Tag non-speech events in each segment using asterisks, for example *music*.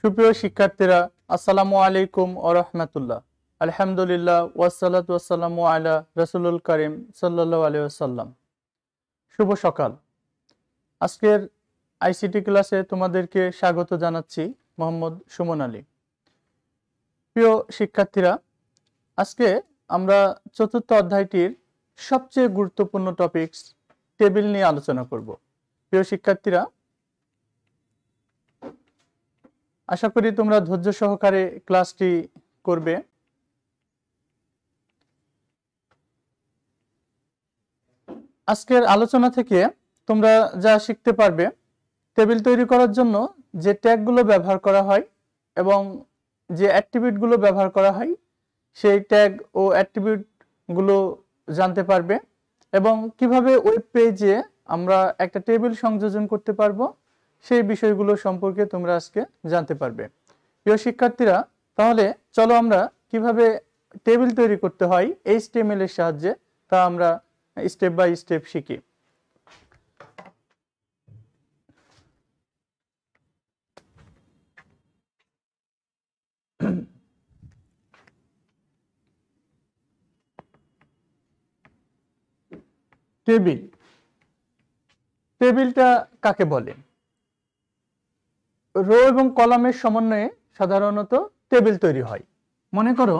সুপ্রিয় শিক্ষার্থীরা আসসালামু আলাইকুম ও রহমতুল্লাহ আলহামদুলিল্লাহ ওয়াসালাত ওয়াসালামু আলা রসুলুল করিম সাল্লু আলিয়াল্লাম শুভ সকাল আজকের আইসিটি ক্লাসে তোমাদেরকে স্বাগত জানাচ্ছি মোহাম্মদ সুমন আলী প্রিয় শিক্ষার্থীরা আজকে আমরা চতুর্থ অধ্যায়টির সবচেয়ে গুরুত্বপূর্ণ টপিকস টেবিল নিয়ে আলোচনা করব প্রিয় শিক্ষার্থীরা আশা করি তোমরা ধৈর্য সহকারে ক্লাসটি করবে আজকের আলোচনা থেকে তোমরা যা শিখতে পারবে টেবিল তৈরি করার জন্য যে ট্যাগগুলো ব্যবহার করা হয় এবং যে অ্যাক্টিভিউটগুলো ব্যবহার করা হয় সেই ট্যাগ ও অ্যাক্টিভিউটগুলো জানতে পারবে এবং কিভাবে ওয়েব পেজে আমরা একটা টেবিল সংযোজন করতে পারবো সেই বিষয়গুলো সম্পর্কে তোমরা আজকে জানতে পারবে প্রিয় শিক্ষার্থীরা তাহলে চলো আমরা কিভাবে টেবিল তৈরি করতে হয় এই এর সাহায্যে তা আমরা স্টেপ বাই স্টেপ শিখি টেবিল টেবিলটা কাকে বলে রো এবং কলামের সমন্বয়ে সাধারণত টেবিল তৈরি হয় মনে করো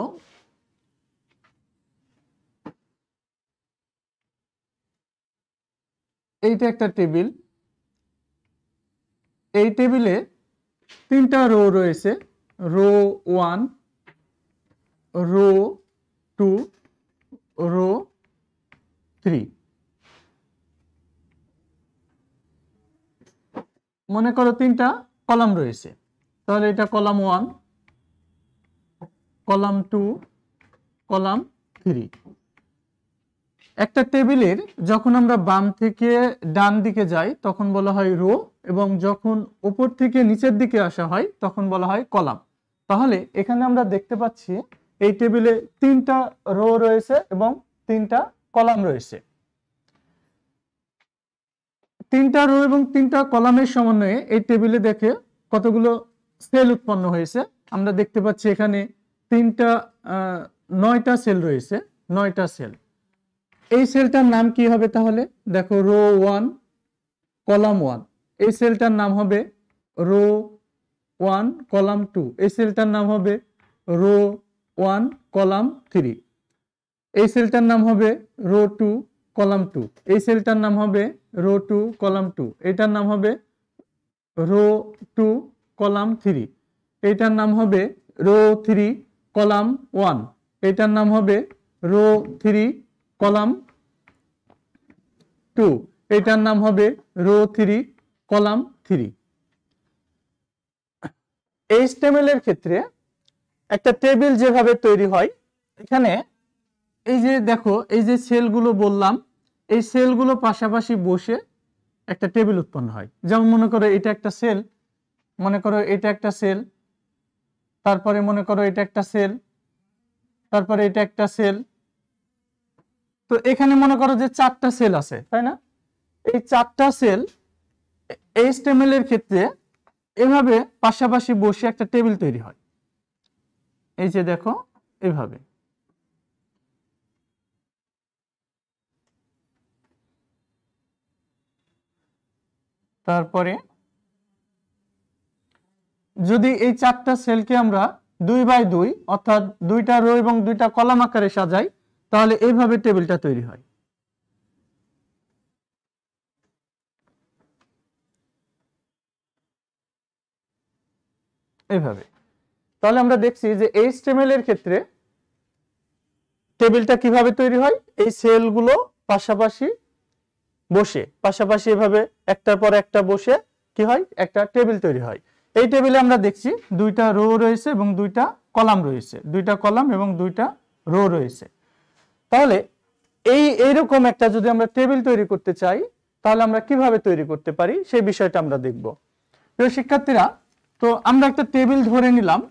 এইটা একটা টেবিল এই টেবিলে তিনটা রো রয়েছে row one row two row three মনে করো তিনটা কলাম রয়েছে তাহলে এটা column one column two column three একটা টেবিলের যখন আমরা বাম থেকে ডান দিকে যাই তখন বলা হয় রো এবং যখন উপর থেকে নিচের দিকে আসা হয় তখন বলা হয় কলাম তাহলে এখানে আমরা দেখতে পাচ্ছি এই টেবিলে তিনটা রো রয়েছে এবং তিনটা কলাম রয়েছে তিনটা রো এবং তিনটা কলামের সমন্বয়ে এই টেবিলে দেখে কতগুলো সেল উৎপন্ন হয়েছে আমরা দেখতে পাচ্ছি এখানে তিনটা নয়টা সেল রয়েছে নয়টা সেল এই সেলটার নাম কি হবে তাহলে দেখো রো ওয়ান কলাম ওয়ান এই সেলটার নাম হবে রো ওয়ান কলাম টু এই সেলটার নাম হবে রো ওয়ান কলাম থ্রি এই সেলটার নাম হবে রো টু কলাম টু এই সেলটার নাম হবে রো টু কলাম টু এটার নাম হবে রো টু কলাম থ্রি এটার নাম হবে রো থ্রি কলাম ওয়ান এটার নাম হবে রো থ্রি কলাম টু এটার নাম হবে row three column three HTML এর ক্ষেত্রে একটা টেবিল যেভাবে তৈরি হয় এখানে এই যে দেখো এই যে সেলগুলো বললাম এই সেলগুলো পাশাপাশি বসে একটা টেবিল উৎপন্ন হয় যেমন মনে করো এটা একটা সেল মনে করো এটা একটা সেল তারপরে মনে করো এটা একটা সেল তারপরে এটা একটা সেল তো এখানে মনে করো যে চারটা সেল আছে তাই না এই চারটা সেল এই এর ক্ষেত্রে এভাবে পাশাপাশি বসে একটা টেবিল তৈরি হয় এই যে দেখো এভাবে তারপরে যদি এই চারটা সেলকে আমরা দুই বাই দুই অর্থাৎ দুইটা রো এবং দুইটা কলাম আকারে সাজাই তাহলে এইভাবে টেবিলটা তৈরি হয় এইভাবে তাহলে আমরা দেখছি যে এই এর ক্ষেত্রে টেবিলটা কিভাবে তৈরি হয় এই সেলগুলো পাশাপাশি বসে পাশাপাশি এভাবে একটার পর একটা বসে কি হয় একটা টেবিল তৈরি হয় এই টেবিলে আমরা দেখছি দুইটা রো রয়েছে এবং দুইটা কলাম রয়েছে দুইটা কলাম এবং দুইটা রো রয়েছে তাহলে এই এইরকম একটা যদি আমরা টেবিল তৈরি করতে চাই তাহলে আমরা কিভাবে তৈরি করতে পারি সেই বিষয়টা আমরা দেখব প্রিয় শিক্ষার্থীরা তো আমরা একটা টেবিল ধরে নিলাম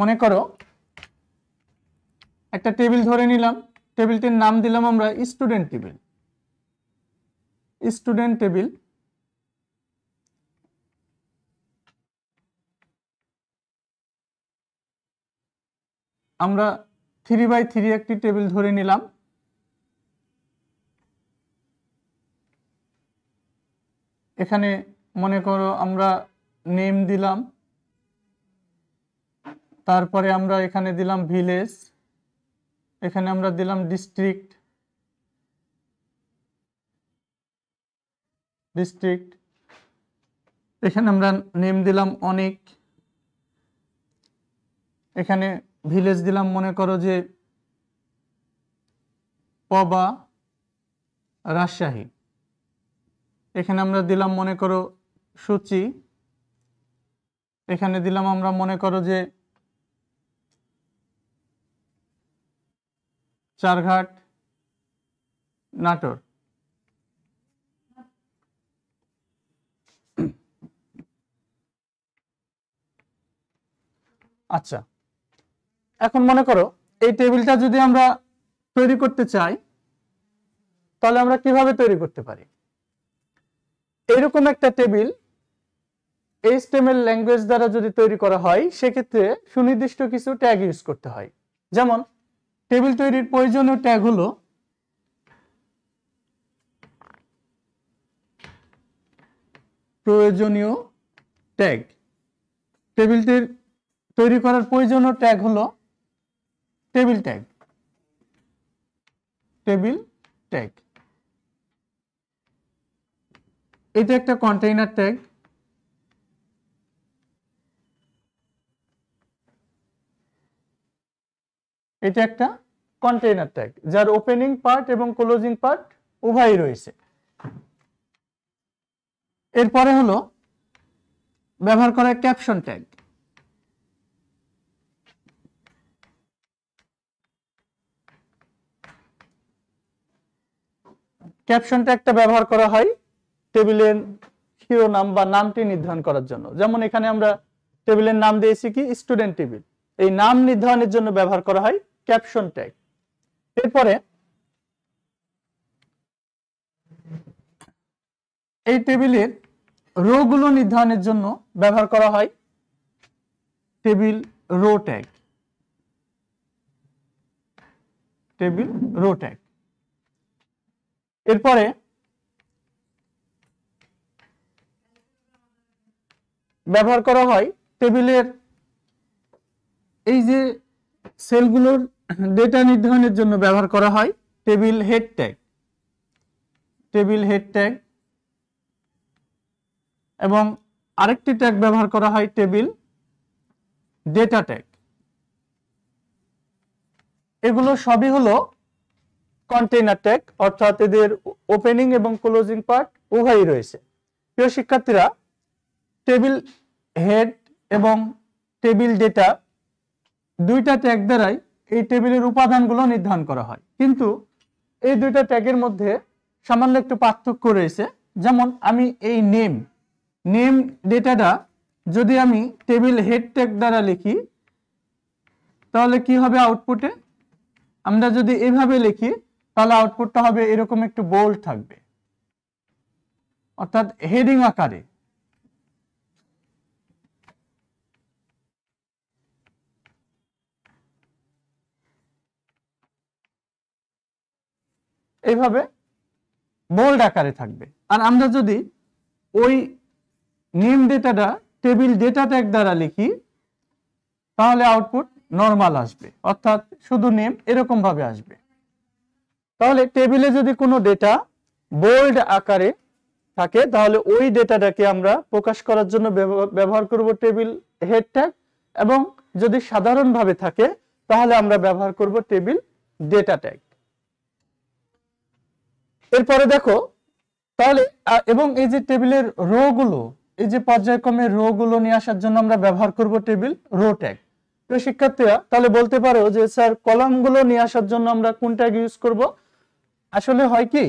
মনে করো একটা টেবিল ধরে নিলাম টেবিলটির নাম দিলাম আমরা স্টুডেন্ট টেবিল স্টুডেন্ট টেবিল আমরা থ্রি বাই থ্রি একটি টেবিল ধরে নিলাম এখানে মনে করো আমরা নেম দিলাম তারপরে আমরা এখানে দিলাম ভিলেজ এখানে আমরা দিলাম ডিস্ট্রিক্ট ডিস্ট্রিক্ট এখানে আমরা নেম দিলাম অনেক এখানে ভিলেজ দিলাম মনে করো যে পবা রাজশাহী এখানে আমরা দিলাম মনে করো সূচি এখানে দিলাম আমরা মনে করো যে চারঘাট নাটোর আচ্ছা এখন মনে করো এই টেবিলটা যদি আমরা তৈরি করতে চাই তাহলে আমরা কিভাবে তৈরি করতে পারি এরকম একটা টেবিল এই স্টেমের ল্যাঙ্গুয়েজ দ্বারা যদি তৈরি করা হয় সেক্ষেত্রে সুনির্দিষ্ট কিছু ট্যাগ ইউজ করতে হয় যেমন টেবিল তৈরির প্রয়োজনীয় ট্যাগ হলো প্রয়োজনীয় ট্যাগ টেবিলটির তৈরি করার প্রয়োজনীয় ট্যাগ হলো টেবিল ট্যাগ টেবিল ট্যাগ এটা একটা কন্টেইনার ট্যাগ এটা একটা কন্টেইনার ট্যাগ যার ওপেনিং পার্ট এবং ক্লোজিং পার্ট উভয়ই রয়েছে এরপরে হলো ব্যবহার করা ক্যাপশন ট্যাগ ক্যাপশনটা একটা ব্যবহার করা হয় টেবিলের শিরোনাম বা নামটি নির্ধারণ করার জন্য যেমন এখানে আমরা টেবিলের নাম দিয়েছি কি স্টুডেন্ট টেবিল এই নাম নির্ধারণের জন্য ব্যবহার করা হয় ক্যাপশন ট্যাগ এরপরে এই টেবিলের রোগুলো নির্ধারণের জন্য ব্যবহার করা হয় table row tag table row tag এরপরে ব্যবহার করা হয় টেবিলের এই যে সেলগুলোর ডেটা নির্ধারণের জন্য ব্যবহার করা হয় table head tag table head tag এবং আরেকটি ট্যাগ ব্যবহার করা হয় টেবিল ডেটা ট্যাগ এগুলো সবই হলো কন্টেইনার ট্যাগ অর্থাৎ এদের ওপেনিং এবং ক্লোজিং পার্ট উভয়ই রয়েছে প্রিয় শিক্ষার্থীরা টেবিল হেড এবং টেবিল ডেটা দুইটা ট্যাগ দ্বারাই এই টেবিলের উপাদানগুলো নির্ধারণ করা হয় কিন্তু এই দুইটা ট্যাগের মধ্যে সামান্য একটু পার্থক্য রয়েছে যেমন আমি এই নেম নেম ডেটাটা যদি আমি টেবিল হেড ট্যাগ দ্বারা লিখি তাহলে কি হবে আউটপুটে আমরা যদি এভাবে লিখি তাহলে আউটপুটটা হবে এরকম একটু বোল্ড থাকবে অর্থাৎ হেডিং আকারে এইভাবে বোল্ড আকারে থাকবে আর আমরা যদি ওই নেম ডেটাটা টেবিল ডেটা ট্যাগ দ্বারা লিখি তাহলে আউটপুট নর্মাল আসবে অর্থাৎ শুধু নেম এরকম ভাবে আসবে তাহলে টেবিলে যদি কোনো ডেটা বোল্ড আকারে থাকে তাহলে ওই ডেটাটাকে আমরা প্রকাশ করার জন্য ব্যবহার করব টেবিল হেড ট্যাগ এবং যদি সাধারণভাবে থাকে তাহলে আমরা ব্যবহার করব টেবিল ডেটা ট্যাগ এরপরে দেখো তাহলে এবং এই যে টেবিলের রো গুলো এই যে পর্যায়ক্রমে রো গুলো নিয়ে আসার জন্য আমরা ব্যবহার করব টেবিল রো ট্যাগ তো শিক্ষার্থীরা তাহলে বলতে পারো যে স্যার কলামগুলো নিয়ে আসার জন্য আমরা কোন ট্যাগ ইউজ করব আসলে হয় কি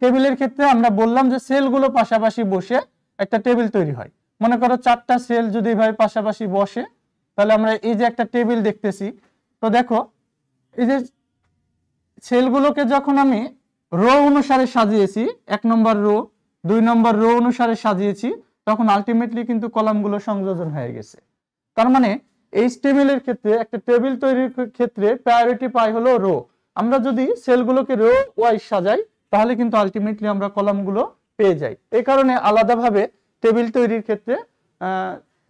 টেবিলের ক্ষেত্রে আমরা বললাম যে সেলগুলো পাশাপাশি বসে একটা টেবিল তৈরি হয় মনে করো চারটা সেল যদি এভাবে পাশাপাশি বসে তাহলে আমরা এই যে একটা টেবিল দেখতেছি তো দেখো এই যে সেলগুলোকে যখন আমি রো অনুসারে সাজিয়েছি এক নম্বর রো দুই নম্বর রো অনুসারে সাজিয়েছি তখন আলটিমেটলি কিন্তু কলামগুলো সংযোজন হয়ে গেছে তার মানে এই টেবিলের ক্ষেত্রে একটা টেবিল তৈরির ক্ষেত্রে প্রায়োরিটি পাই হলো রো আমরা যদি সেলগুলোকে রো ওয়াইজ সাজাই তাহলে কিন্তু আলটিমেটলি আমরা কলামগুলো পেয়ে যাই এই কারণে আলাদাভাবে টেবিল তৈরির ক্ষেত্রে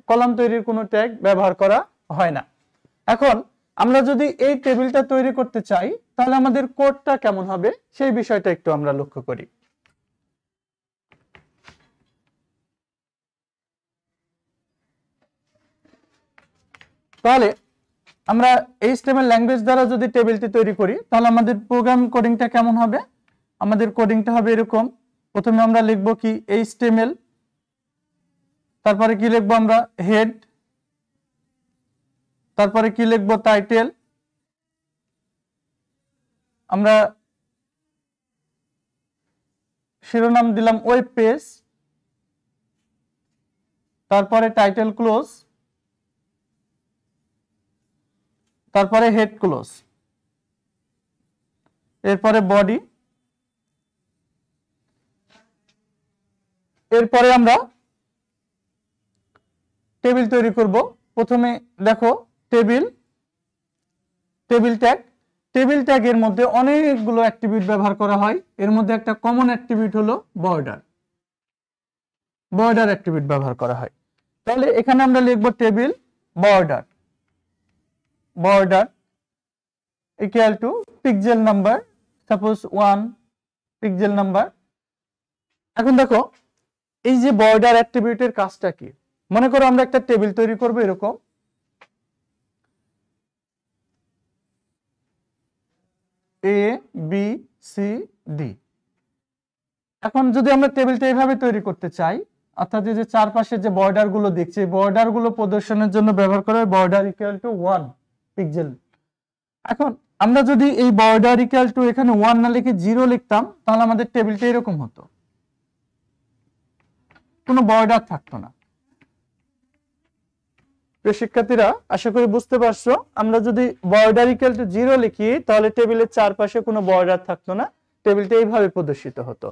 কলাম তৈরির কোনো ট্যাগ ব্যবহার করা হয় না এখন আমরা যদি এই টেবিলটা তৈরি করতে চাই তাহলে আমাদের কোডটা কেমন হবে সেই বিষয়টা একটু আমরা লক্ষ্য করি তাহলে আমরা এইচটিএমএল ল্যাঙ্গুয়েজ দ্বারা যদি টেবিলটি তৈরি করি তাহলে আমাদের প্রোগ্রাম কোডিংটা কেমন হবে আমাদের কোডিংটা হবে এরকম প্রথমে আমরা লিখব কি এইচটিএমএল তারপরে কি লিখব আমরা হেড তারপরে কি লিখব টাইটেল আমরা শিরোনাম দিলাম ওয়েব পেজ তারপরে টাইটেল ক্লোজ তারপরে হেড ক্লোজ এরপরে বডি এরপরে আমরা টেবিল তৈরি করব প্রথমে দেখো টেবিল টেবিল ট্যাগ টেবিল এর মধ্যে অনেকগুলো অ্যাক্টিভিট ব্যবহার করা হয় এর মধ্যে একটা কমন অ্যাক্টিভিট হলো বর্ডার বর্ডার অ্যাক্টিভিট ব্যবহার করা হয় তাহলে এখানে আমরা লিখব table border border equal to pixel number suppose 1 pixel number এখন দেখো এই যে বর্ডার এর কাজটা কি মনে করো আমরা একটা টেবিল তৈরি করব এরকম এ বি সি ডি এখন যদি আমরা টেবিলটা এইভাবে তৈরি করতে চাই অর্থাৎ যে চারপাশে যে বর্ডার গুলো দেখছি বর্ডারগুলো প্রদর্শনের জন্য ব্যবহার করা হয় border equal to one pixel এখন আমরা যদি এই বর্ডার ইকুয়াল টু এখানে ওয়ান না লিখে জিরো লিখতাম তাহলে আমাদের টেবিলটা এরকম হতো কোনো বর্ডার থাকতো না প্রিয় শিক্ষার্থীরা আশা করি বুঝতে পারছো আমরা যদি বর্ডার ইকুয়াল টু জিরো লিখি তাহলে টেবিলের চারপাশে কোনো বর্ডার থাকতো না টেবিলটা এইভাবে প্রদর্শিত হতো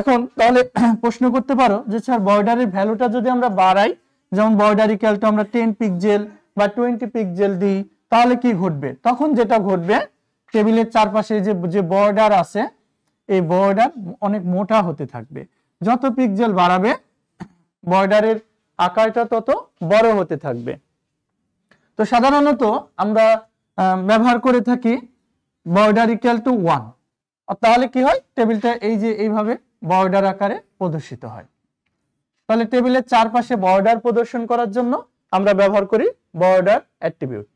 এখন তাহলে *clears throat* প্রশ্ন করতে পারো যে স্যার বর্ডারের ভ্যালুটা যদি আমরা বাড়াই যেমন বর্ডার ইকুয়াল টু আমরা টেন পিক্সেল বা টোয়েন্টি পিক্সেল দিই তাহলে কি ঘটবে তখন যেটা ঘটবে টেবিলের চারপাশে যে যে বর্ডার আছে এই বর্ডার অনেক মোটা হতে থাকবে যত পিকজেল বাড়াবে বর্ডারের আকারটা তত বড় হতে থাকবে তো সাধারণত আমরা ব্যবহার করে থাকি বর্ডার ইকুয়াল টু ওয়ান তাহলে কি হয় টেবিলটা এই যে এইভাবে বর্ডার আকারে প্রদর্শিত হয় তাহলে টেবিলের চারপাশে বর্ডার প্রদর্শন করার জন্য আমরা ব্যবহার করি বর্ডার অ্যাট্রিবিউট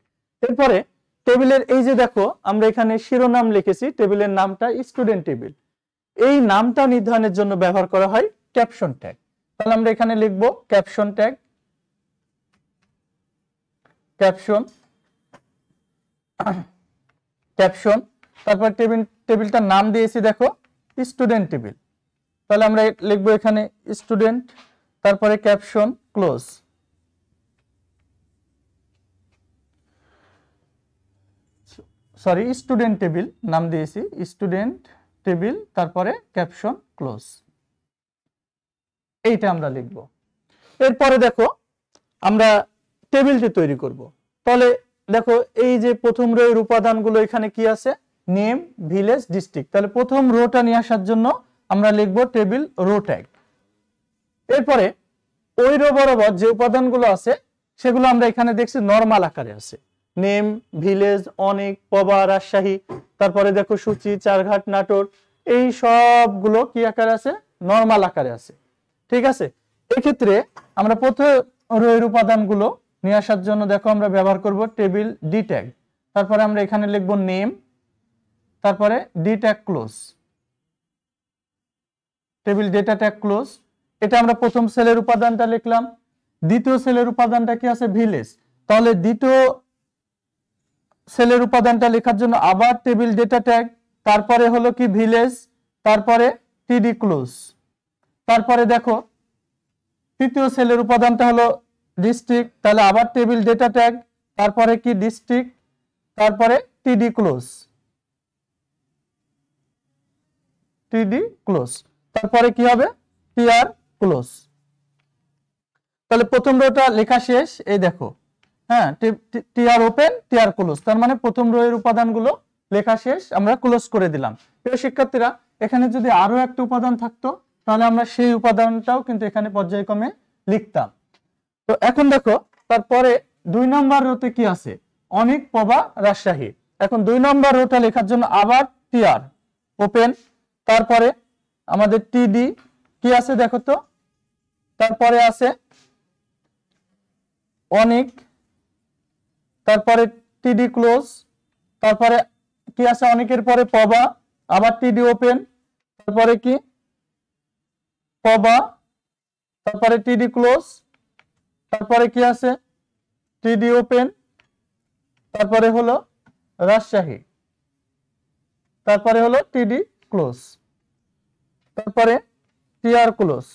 এরপরে টেবিলের এই যে দেখো আমরা এখানে শিরোনাম লিখেছি টেবিলের নামটা স্টুডেন্ট টেবিল এই নামটা নির্ধারণের জন্য ব্যবহার করা হয় ক্যাপশন ট্যাগ তাহলে আমরা এখানে লিখব ক্যাপশন ট্যাগ ক্যাপশন ক্যাপশন তারপর টেবিল টেবিলটার নাম দিয়েছি দেখো স্টুডেন্ট টেবিল তাহলে আমরা লিখবো এখানে স্টুডেন্ট তারপরে caption close sorry student table নাম দিয়েছি স্টুডেন্ট টেবিল তারপরে ক্যাপশন ক্লোজ এইটা আমরা লিখব এরপরে দেখো আমরা টেবিলটি তৈরি করব। তাহলে দেখো এই যে প্রথম রোয়ের উপাদানগুলো এখানে কি আছে নেম ভিলেজ ডিস্ট্রিক্ট তাহলে প্রথম রোটা নিয়ে আসার জন্য আমরা লিখব টেবিল রো ট্যাগ এরপরে ওই রো বরাবর যে উপাদানগুলো আছে সেগুলো আমরা এখানে দেখছি নর্মাল আকারে আছে নেম ভিলেজ অনেক পবা রাজশাহী তারপরে দেখো সূচি চারঘাট নাটোর এই সবগুলো কি আকারে আছে নর্মাল আকারে আছে ঠিক আছে এক্ষেত্রে আমরা প্রথমে রয়ের উপাদানগুলো নিয়ে আসার জন্য দেখো আমরা ব্যবহার করব টেবিল ডি ট্যাগ তারপরে আমরা এখানে লিখব নেম তারপরে D tag close table data tag close এটা আমরা প্রথম সেলের উপাদানটা লিখলাম দ্বিতীয় সেলের উপাদানটা কি আছে ভিলেজ তাহলে দ্বিতীয় সেলের উপাদানটা লেখার জন্য আবার টেবিল ডেটা ট্যাগ তারপরে হলো কি ভিলেজ তারপরে টিডি ক্লোজ তারপরে দেখো তৃতীয় সেলের উপাদানটা হলো ডিস্ট্রিক্ট তাহলে আবার টেবিল ডেটা ট্যাগ তারপরে কি ডিস্ট্রিক্ট তারপরে টিডি ক্লোজ টিডি ক্লোজ তারপরে কি হবে টিআর ক্লোজ তাহলে প্রথম রোটা লেখা শেষ এই দেখো হ্যাঁ টিআর ওপেন টিআর ক্লোজ তার মানে প্রথম রো এর উপাদানগুলো লেখা শেষ আমরা ক্লোজ করে দিলাম প্রিয় শিক্ষার্থীরা এখানে যদি আরো একটা উপাদান থাকতো তাহলে আমরা সেই উপাদানটাও কিন্তু এখানে পর্যায়ক্রমে লিখতাম তো এখন দেখো তারপরে দুই নম্বর রোতে কি আছে অনেক পবা রাজশাহী এখন দুই নম্বর রোটা লেখার জন্য আবার টিআর ওপেন তারপরে আমাদের টিডি কি আছে দেখো তো তারপরে আছে অনেক তারপরে টিডি ক্লোজ তারপরে কি আছে অনেকের পরে পবা আবার টিডি ওপেন তারপরে কি পবা তারপরে টিডি ক্লোজ তারপরে কি আছে টিডি ওপেন তারপরে হলো রাজশাহী তারপরে হলো টিডি ক্লোজ তারপরে টিআর ক্লোজ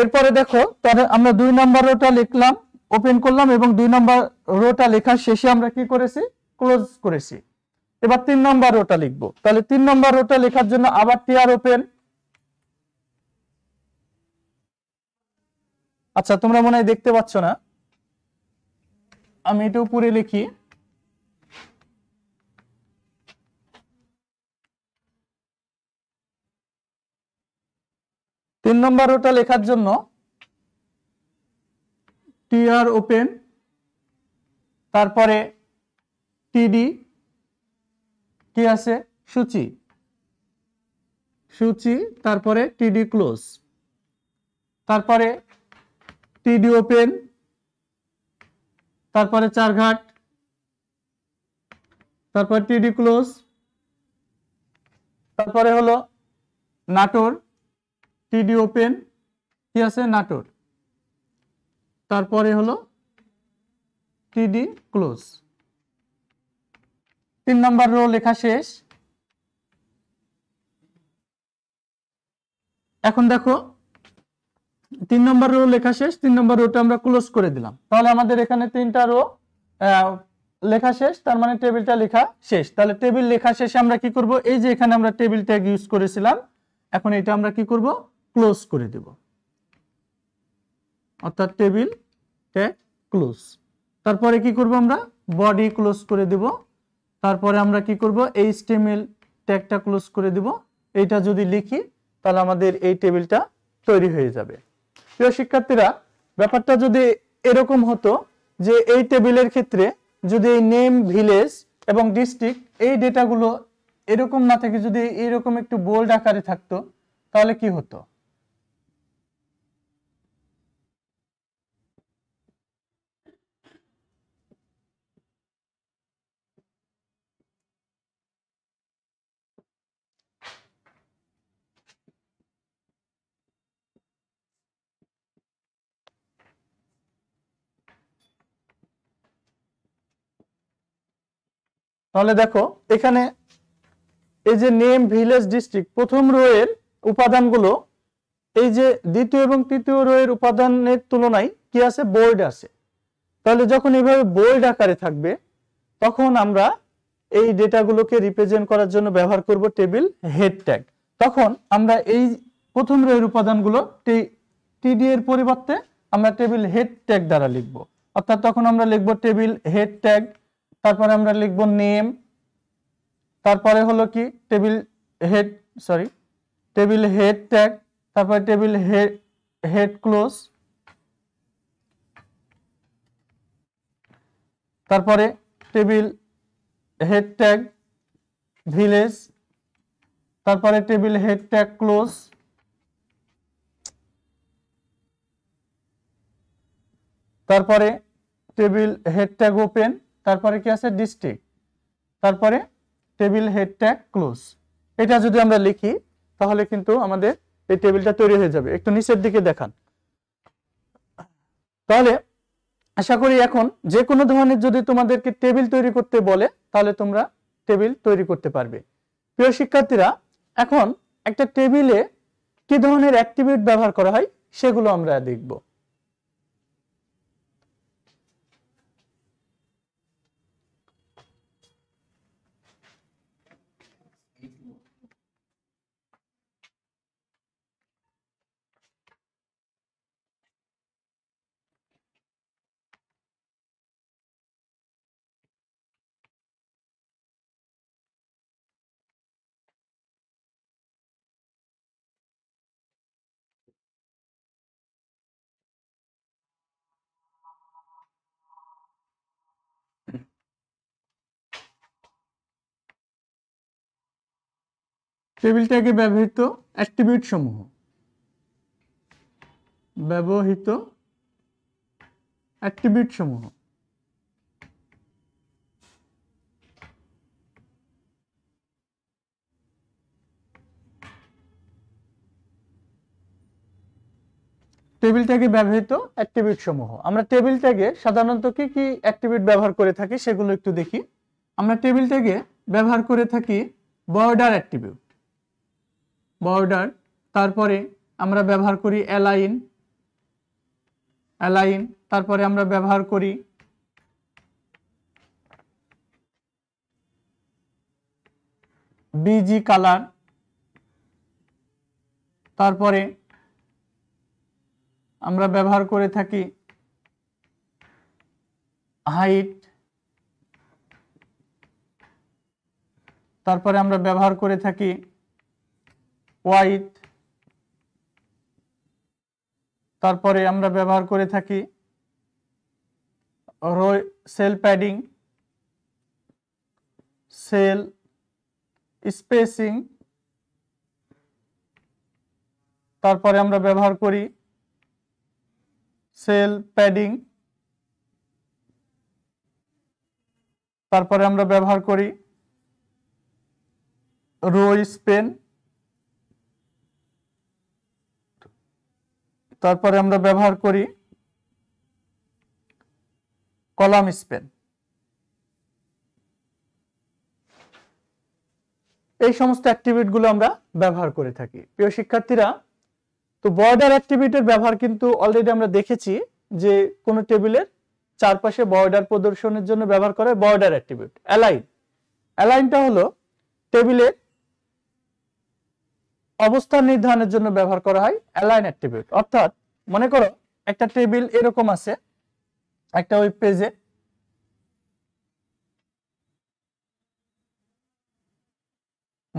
এরপরে দেখো তাহলে আমরা দুই নাম্বার ওটা লিখলাম ওপেন করলাম এবং দুই নম্বর রোটা লেখার শেষে আমরা কি করেছি ক্লোজ করেছি এবার তিন নম্বর রোটা লিখব তাহলে তিন নম্বর রোটা লেখার জন্য আবার টিআর ওপেন আচ্ছা তোমরা মনে হয় দেখতে পাচ্ছ না আমি এটা উপরে লিখি তিন নম্বর রোটা লেখার জন্য টিআর ওপেন তারপরে টিডি কি আছে সূচি সূচি তারপরে টিডি ক্লোজ তারপরে টিডি ওপেন তারপরে চারঘাট তারপরে টিডি ক্লোজ তারপরে হলো নাটোর টিডি ওপেন কি আছে নাটোর তারপরে হলো টিডি ক্লোজ তিন নম্বর রো লেখা শেষ এখন দেখো তিন নম্বর রো লেখা শেষ তিন নম্বর রোটা আমরা ক্লোজ করে দিলাম তাহলে আমাদের এখানে তিনটা রো লেখা শেষ তার মানে টেবিলটা লেখা শেষ তাহলে টেবিল লেখা শেষে আমরা কি করব এই যে এখানে আমরা টেবিল ট্যাগ ইউজ করেছিলাম এখন এটা আমরা কি করব ক্লোজ করে দেবো অর্থাৎ টেবিল ট্যাগ ক্লোজ তারপরে কি করব আমরা বডি ক্লোজ করে দেব তারপরে আমরা কি করব এই স্টেমেল ট্যাগটা ক্লোজ করে দেব এটা যদি লিখি তাহলে আমাদের এই টেবিলটা তৈরি হয়ে যাবে প্রিয় শিক্ষার্থীরা ব্যাপারটা যদি এরকম হতো যে এই টেবিলের ক্ষেত্রে যদি এই নেম ভিলেজ এবং ডিস্ট্রিক্ট এই ডেটাগুলো এরকম না থেকে যদি এরকম একটু বোল্ড আকারে থাকতো তাহলে কি হতো তাহলে দেখো এখানে এই যে নেম ভিলেজ ডিস্ট্রিক্ট প্রথম রোয়ের উপাদানগুলো এই যে দ্বিতীয় এবং তৃতীয় রোয়ের উপাদানের তুলনায় কি আছে বোর্ড আছে তাহলে যখন এভাবে বোর্ড আকারে থাকবে তখন আমরা এই ডেটাগুলোকে রিপ্রেজেন্ট করার জন্য ব্যবহার করব টেবিল হেড ট্যাগ তখন আমরা এই প্রথম রোয়ের উপাদানগুলো টিডি এর পরিবর্তে আমরা টেবিল হেড ট্যাগ দ্বারা লিখব অর্থাৎ তখন আমরা লিখব টেবিল হেড ট্যাগ তারপরে আমরা লিখব নেম তারপরে হলো কি table head sorry table head tag তারপরে টেবিল হেড হেড ক্লোজ তারপরে টেবিল হেড ট্যাগ ভিলেজ তারপরে টেবিল হেড ট্যাগ ক্লোজ তারপরে টেবিল হেড ট্যাগ ওপেন তারপরে কি আছে ডিস্ট্রিক্ট তারপরে টেবিল হেড ট্যাগ ক্লোজ এটা যদি আমরা লিখি তাহলে কিন্তু আমাদের এই টেবিলটা তৈরি হয়ে যাবে একটু নিচের দিকে দেখান তাহলে আশা করি এখন যে কোনো ধরনের যদি তোমাদেরকে টেবিল তৈরি করতে বলে তাহলে তোমরা টেবিল তৈরি করতে পারবে প্রিয় শিক্ষার্থীরা এখন একটা টেবিলে কি ধরনের অ্যাক্টিভিটি ব্যবহার করা হয় সেগুলো আমরা দেখব টেবিল ট্যাগে ব্যবহৃত অ্যাট্রিবিউট সমূহ ব্যবহৃত অ্যাট্রিবিউট সমূহ টেবিল ট্যাগে ব্যবহৃত অ্যাক্টিভিট সমূহ আমরা টেবিল ট্যাগে সাধারণত কি কি অ্যাক্টিভিট ব্যবহার করে থাকি সেগুলো একটু দেখি আমরা টেবিল ট্যাগে ব্যবহার করে থাকি বর্ডার অ্যাট্রিবিউট বর্ডার তারপরে আমরা ব্যবহার করি অ্যালাইন অ্যালাইন তারপরে আমরা ব্যবহার করি বিজি কালার তারপরে আমরা ব্যবহার করে থাকি হাইট তারপরে আমরা ব্যবহার করে থাকি হোয়াইট তারপরে আমরা ব্যবহার করে থাকি সেল প্যাডিং সেল স্পেসিং তারপরে আমরা ব্যবহার করি সেল প্যাডিং তারপরে আমরা ব্যবহার করি রো স্পেন তারপরে আমরা ব্যবহার করি কলাম স্পেন এই সমস্ত গুলো আমরা ব্যবহার করে থাকি প্রিয় শিক্ষার্থীরা তো বর্ডার অ্যাক্টিভিটির ব্যবহার কিন্তু অলরেডি আমরা দেখেছি যে কোন টেবিলের চারপাশে বর্ডার প্রদর্শনের জন্য ব্যবহার করে বর্ডার অ্যাক্টিভিটি অ্যালাইন অ্যালাইনটা হলো টেবিলের অবস্থান নির্ধারণের জন্য ব্যবহার করা হয় অ্যালাইন অ্যাট্রিবিউট অর্থাৎ মনে করো একটা টেবিল এরকম আছে একটা ওয়েব পেজে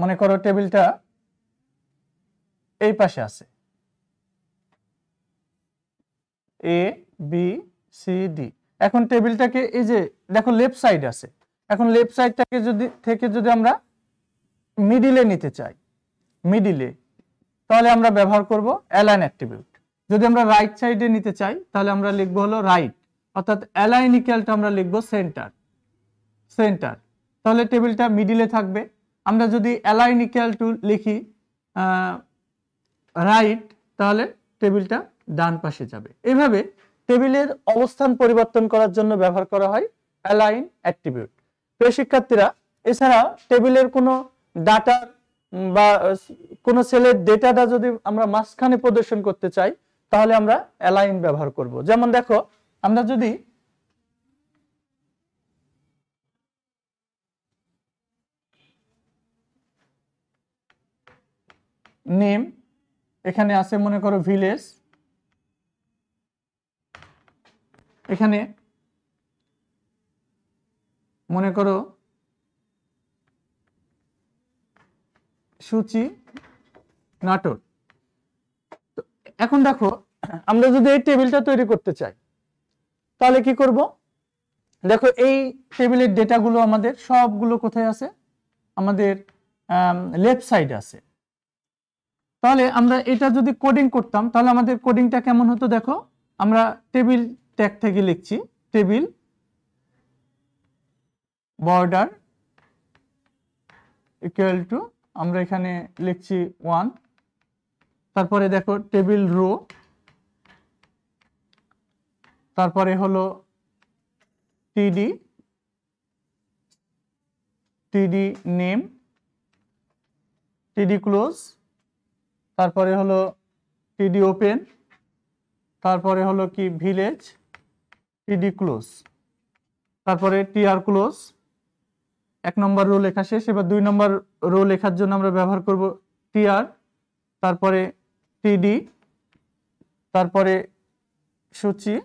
মনে করো টেবিলটা এই পাশে আছে এ বি সি ডি এখন টেবিলটাকে এই যে দেখো লেফট সাইড আছে এখন লেফট সাইডটাকে যদি থেকে যদি আমরা মিডিলে নিতে চাই মিডিলে তাহলে আমরা ব্যবহার করব অ্যালাইন অ্যাট্রিবিউট যদি আমরা রাইট সাইডে নিতে চাই তাহলে আমরা লিখবো হলো রাইট অর্থাৎ অ্যালাইন ইকালটা আমরা লিখবো সেন্টার সেন্টার তাহলে টেবিলটা মিডিলে থাকবে আমরা যদি অ্যালাইন ইকাল টু লিখি রাইট তাহলে টেবিলটা ডান পাশে যাবে এভাবে টেবিলের অবস্থান পরিবর্তন করার জন্য ব্যবহার করা হয় অ্যালাইন অ্যাট্রিবিউট প্রিয় শিক্ষার্থীরা এছাড়া টেবিলের কোনো ডাটার বা কোনো সেলের ডেটাটা যদি আমরা মাঝখানে প্রদর্শন করতে চাই তাহলে আমরা অ্যালাইন ব্যবহার করব যেমন দেখো আমরা যদি নেম এখানে আছে মনে করো ভিলেজ এখানে মনে করো সূচি নাটোর এখন দেখো আমরা যদি এই টেবিলটা তৈরি করতে চাই তাহলে কি করব দেখো এই টেবিলের ডেটাগুলো আমাদের সবগুলো কোথায় আছে আমাদের লেফট সাইড আছে তাহলে আমরা এটা যদি কোডিং করতাম তাহলে আমাদের কোডিংটা কেমন হতো দেখো আমরা টেবিল ট্যাগ থেকে লিখছি টেবিল বর্ডার ইকুয়াল টু আমরা এখানে লিখছি ওয়ান তারপরে দেখো টেবিল রো তারপরে হলো টিডি টিডি নেম টিডি ক্লোজ তারপরে হলো টিডি ওপেন তারপরে হলো কি ভিলেজ টিডি ক্লোজ তারপরে টিআর ক্লোজ এক নম্বর রো লেখা শেষ এবার দুই নম্বর রো লেখার জন্য আমরা ব্যবহার করব টিআর তারপরে টিডি তারপরে সূচি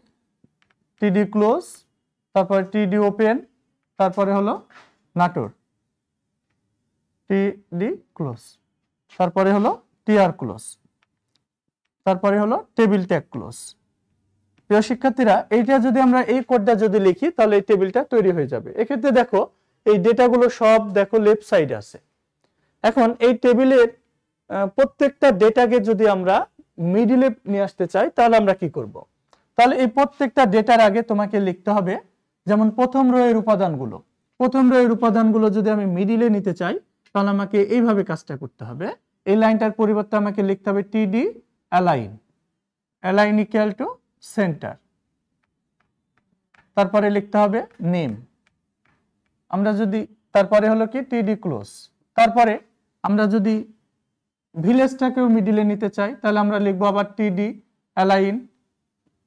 টিডি ক্লোজ তারপরে টিডি ওপেন তারপরে হলো নাটোর টিডি ক্লোজ তারপরে হলো টিআর ক্লোজ তারপরে হলো টেবিল ট্যাগ ক্লোজ প্রিয় শিক্ষার্থীরা এইটা যদি আমরা এই কোডটা যদি লিখি তাহলে এই টেবিলটা তৈরি হয়ে যাবে এক্ষেত্রে দেখো এই ডেটাগুলো সব দেখো লেফট সাইড আছে এখন এই টেবিলের প্রত্যেকটা ডেটাকে যদি আমরা মিডিলে নিয়ে আসতে চাই তাহলে আমরা কি করব। তাহলে এই প্রত্যেকটা ডেটার আগে তোমাকে লিখতে হবে যেমন প্রথম রয়ের উপাদানগুলো প্রথম রয়ের উপাদানগুলো যদি আমি মিডিলে নিতে চাই তাহলে আমাকে এইভাবে কাজটা করতে হবে এই লাইনটার পরিবর্তে আমাকে লিখতে হবে TD align align equal to center তারপরে লিখতে হবে নেম আমরা যদি তারপরে হলো কি টিডি ক্লোজ তারপরে আমরা যদি ভিলেজটাকেও মিডিলে নিতে চাই তাহলে আমরা লিখবো আবার TD align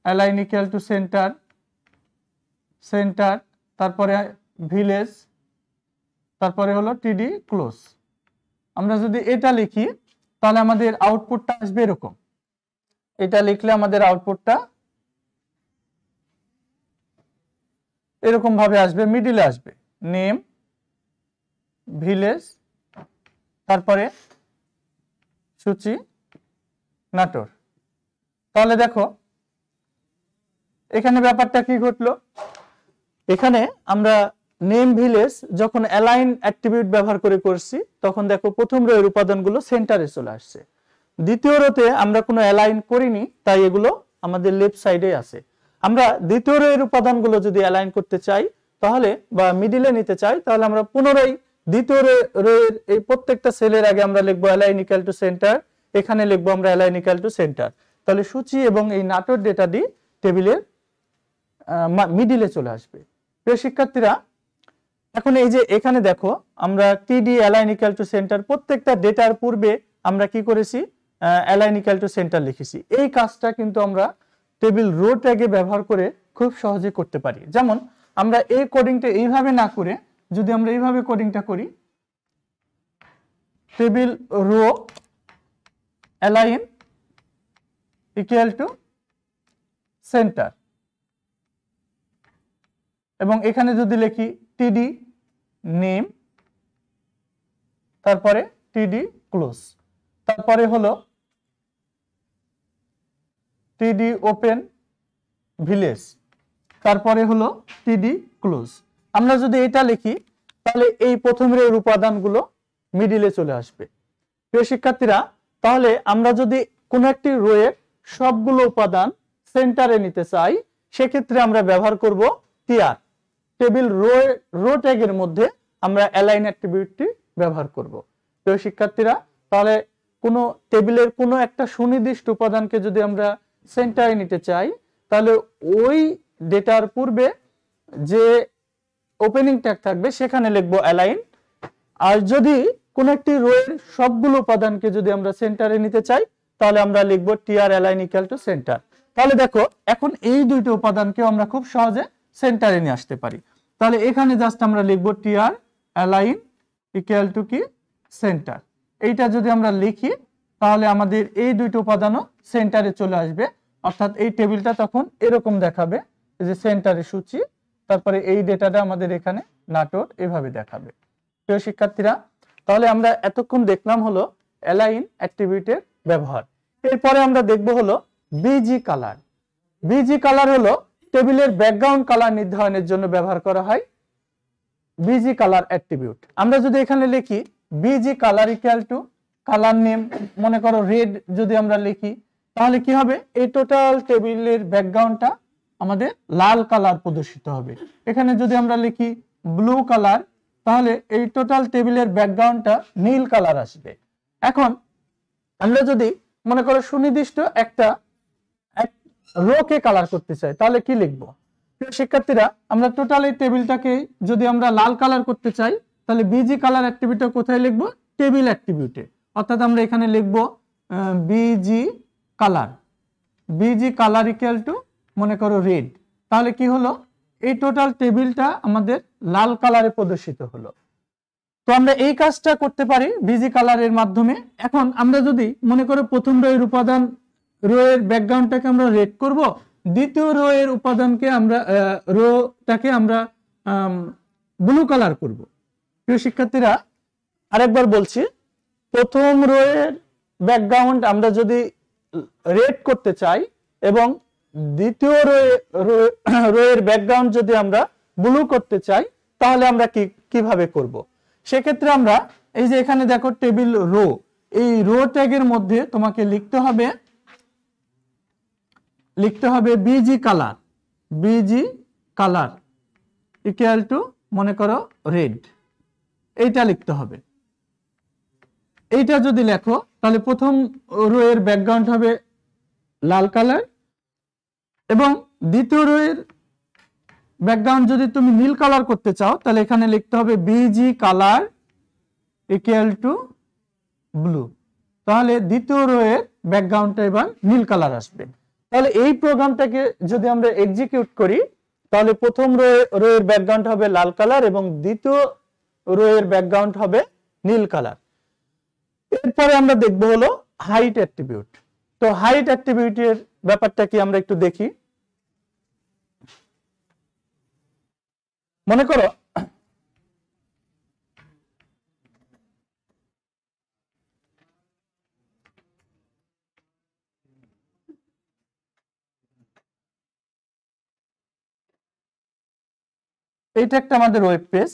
align equal to center center তারপরে ভিলেজ তারপরে হলো টিডি ক্লোজ আমরা যদি এটা লিখি তাহলে আমাদের আউটপুটটা আসবে এরকম এটা লিখলে আমাদের আউটপুটটা এরকম ভাবে আসবে মিডিলে আসবে নেম ভিলেজ তারপরে সূচি নাটোর তাহলে দেখো এখানে ব্যাপারটা কি ঘটলো এখানে আমরা নেম ভিলেজ যখন অ্যালাইন অ্যাট্রিবিউট ব্যবহার করে করছি তখন দেখো প্রথম রোয়ের উপাদানগুলো সেন্টারে চলে আসছে দ্বিতীয় রোতে আমরা কোনো অ্যালাইন করিনি তাই এগুলো আমাদের লেফট সাইডে আছে আমরা দ্বিতীয় রোয়ের উপাদানগুলো যদি অ্যালাইন করতে চাই তাহলে বা মিডিলে নিতে চাই তাহলে আমরা পুনরায় দ্বিতীয় রোয়ের এই প্রত্যেকটা সেলের আগে আমরা লিখবো অ্যালাইন অ্যালাইনিক্যাল টু সেন্টার এখানে লিখবো আমরা অ্যালাইন অ্যালাইনিক্যাল টু সেন্টার তাহলে সূচি এবং এই নাটোর ডেটা দিয়ে টেবিলের মিডিলে চলে আসবে প্রিয় শিক্ষার্থীরা এখন এই যে এখানে দেখো আমরা টিডি অ্যালাইনিক্যাল টু সেন্টার প্রত্যেকটা ডেটার পূর্বে আমরা কি করেছি অ্যালাইন অ্যালাইনিক্যাল টু সেন্টার লিখেছি এই কাজটা কিন্তু আমরা টেবিল রো ট্যাগে ব্যবহার করে খুব সহজে করতে পারি যেমন আমরা এই কোডিংটা এইভাবে না করে যদি আমরা এইভাবে কোডিংটা করি table row align equal to center এবং এখানে যদি লিখি টিডি নেম তারপরে টিডি ক্লোজ তারপরে হলো টিডি ওপেন ভিলেজ তারপরে হলো টিডি ক্লোজ আমরা যদি এটা লিখি তাহলে এই প্রথম রের উপাদানগুলো মিডিলে চলে আসবে প্রিয় শিক্ষার্থীরা তাহলে আমরা যদি কোনো একটি রোয়ের সবগুলো উপাদান সেন্টারে নিতে চাই সেক্ষেত্রে আমরা ব্যবহার করব টিআর টেবিল রো রো ট্যাগের মধ্যে আমরা অ্যালাইন অ্যাট্রিবিউটটি ব্যবহার করব প্রিয় শিক্ষার্থীরা তাহলে কোন টেবিলের কোনো একটা সুনির্দিষ্ট উপাদানকে যদি আমরা সেন্টারে নিতে চাই তাহলে ওই ডেটার পূর্বে যে ওপেনিং ট্যাগ থাকবে সেখানে লিখবো অ্যালাইন আর যদি কোন একটি রোয়ের সবগুলো উপাদানকে যদি আমরা সেন্টারে নিতে চাই তাহলে আমরা লিখব TR align equal to center তাহলে দেখো এখন এই দুইটি উপাদানকেও আমরা খুব সহজে সেন্টারে নিয়ে আসতে পারি তাহলে এখানে জাস্ট আমরা লিখব টিআর অ্যালাইন ইকুয়াল টু কি সেন্টার এইটা যদি আমরা লিখি তাহলে আমাদের এই দুইটি উপাদানও সেন্টারে চলে আসবে অর্থাৎ এই টেবিলটা তখন এরকম দেখাবে যে সেন্টারে সূচি তারপরে এই ডেটাটা আমাদের এখানে নাটোর এভাবে দেখাবে প্রিয় শিক্ষার্থীরা তাহলে আমরা এতক্ষণ দেখলাম হলো অ্যালাইন অ্যাক্টিভিটির ব্যবহার এরপরে আমরা দেখব হলো বিজি কালার বিজি কালার হলো টেবিলের ব্যাকগ্রাউন্ড কালার নির্ধারণের জন্য ব্যবহার করা হয় বিজি কালার অ্যাট্রিবিউট আমরা যদি এখানে লিখি BG colour equal to colour name মনে করো রেড যদি আমরা লিখি তাহলে কি হবে এই টোটাল টেবিলের ব্যাকগ্রাউন্ডটা আমাদের লাল কালার প্রদর্শিত হবে এখানে যদি আমরা লিখি ব্লু কালার তাহলে এই টোটাল টেবিলের ব্যাকগ্রাউন্ডটা নীল কালার আসবে এখন আমরা যদি মনে করো সুনির্দিষ্ট একটা রোকে কালার করতে চাই তাহলে কি লিখবো শিক্ষার্থীরা আমরা টোটাল এই টেবিলটাকে যদি আমরা লাল কালার করতে চাই তাহলে বিজি কালার অ্যাক্টিভিটি কোথায় লিখবো টেবিল অ্যাক্টিভিটি অর্থাৎ আমরা এখানে লিখবো BG colour BG colour equal to মনে করো রেড তাহলে কি হলো এই টোটাল টেবিলটা আমাদের লাল কালারে প্রদর্শিত হলো তো আমরা এই কাজটা করতে পারি বিজি কালারের মাধ্যমে এখন আমরা যদি মনে করো প্রথম রোয়ের উপাদান রোয়ের ব্যাকগ্রাউন্ডটাকে আমরা রেড করব দ্বিতীয় রোয়ের উপাদানকে আমরা রোটাকে আমরা ব্লু কালার করব প্রিয় শিক্ষার্থীরা আরেকবার বলছি প্রথম রোয়ের ব্যাকগ্রাউন্ড আমরা যদি রেড করতে চাই এবং দ্বিতীয় রোয়ের ব্যাকগ্রাউন্ড যদি আমরা ব্লু করতে চাই তাহলে আমরা কি কিভাবে করব। সেক্ষেত্রে আমরা এই যে এখানে দেখো টেবিল রো এই রো ট্যাগের মধ্যে তোমাকে লিখতে হবে লিখতে হবে BG colour BG colour equal to মনে করো রেড এইটা লিখতে হবে এইটা যদি লেখো তাহলে প্রথম রো এর ব্যাকগ্রাউন্ড হবে লাল কালার এবং দ্বিতীয় রোয়ের ব্যাকগ্রাউন্ড যদি তুমি নীল কালার করতে চাও তাহলে এখানে লিখতে হবে BG colour equal to blue তাহলে দ্বিতীয় রোয়ের ব্যাকগ্রাউন্ডটা এবার নীল কালার আসবে তাহলে এই প্রোগ্রামটাকে যদি আমরা এক্সিকিউট করি তাহলে প্রথম রোয়ের ব্যাকগ্রাউন্ড হবে লাল কালার এবং দ্বিতীয় রোয়ের ব্যাকগ্রাউন্ড হবে নীল কালার এরপরে আমরা দেখবো হলো হাইট অ্যাট্রিবিউট তো হাইট অ্যাট্রিবিউটের ব্যাপারটা কি আমরা একটু দেখি মনে করো এইটা একটা আমাদের ওয়েব পেজ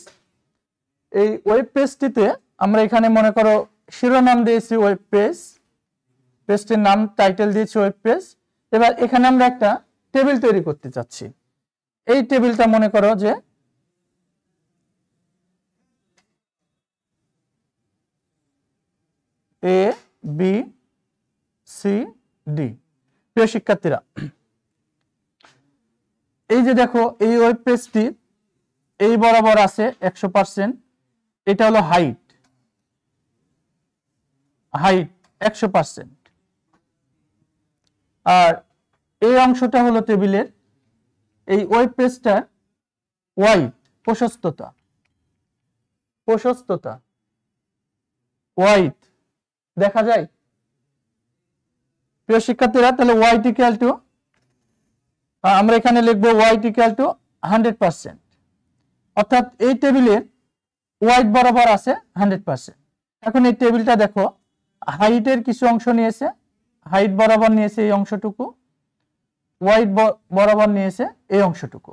এই ওয়েব পেজটিতে আমরা এখানে মনে করো শিরোনাম দিয়েছি ওয়েব পেজ পেজটির নাম টাইটেল দিয়েছি ওয়েব পেজ এবার এখানে আমরা একটা টেবিল তৈরি করতে চাচ্ছি এই টেবিলটা মনে করো যে এ বি সি ডি প্রিয় শিক্ষার্থীরা এই যে দেখো এই ওয়েব পেজটি এই বরাবর আছে একশো পার্সেন্ট এটা হলো হাইট হাইট একশো পার্সেন্ট আর এই অংশটা হলো টেবিলের এই ওয়েব পেজটা ওয়াইড প্রশস্ততা প্রশস্ততা ওয়াইট দেখা যায় প্রিয় শিক্ষার্থীরা তাহলে ওয়াইট ইকুয়াল টু আমরা এখানে লিখব width equal to hundred percent অর্থাৎ এই টেবিলের ওয়াইট বরাবর আছে হান্ড্রেড পার্সেন্ট এখন এই টেবিলটা দেখো হাইটের কিছু অংশ নিয়েছে হাইট বরাবর নিয়েছে এই অংশটুকু ওয়াইড বরাবর নিয়েছে এই অংশটুকু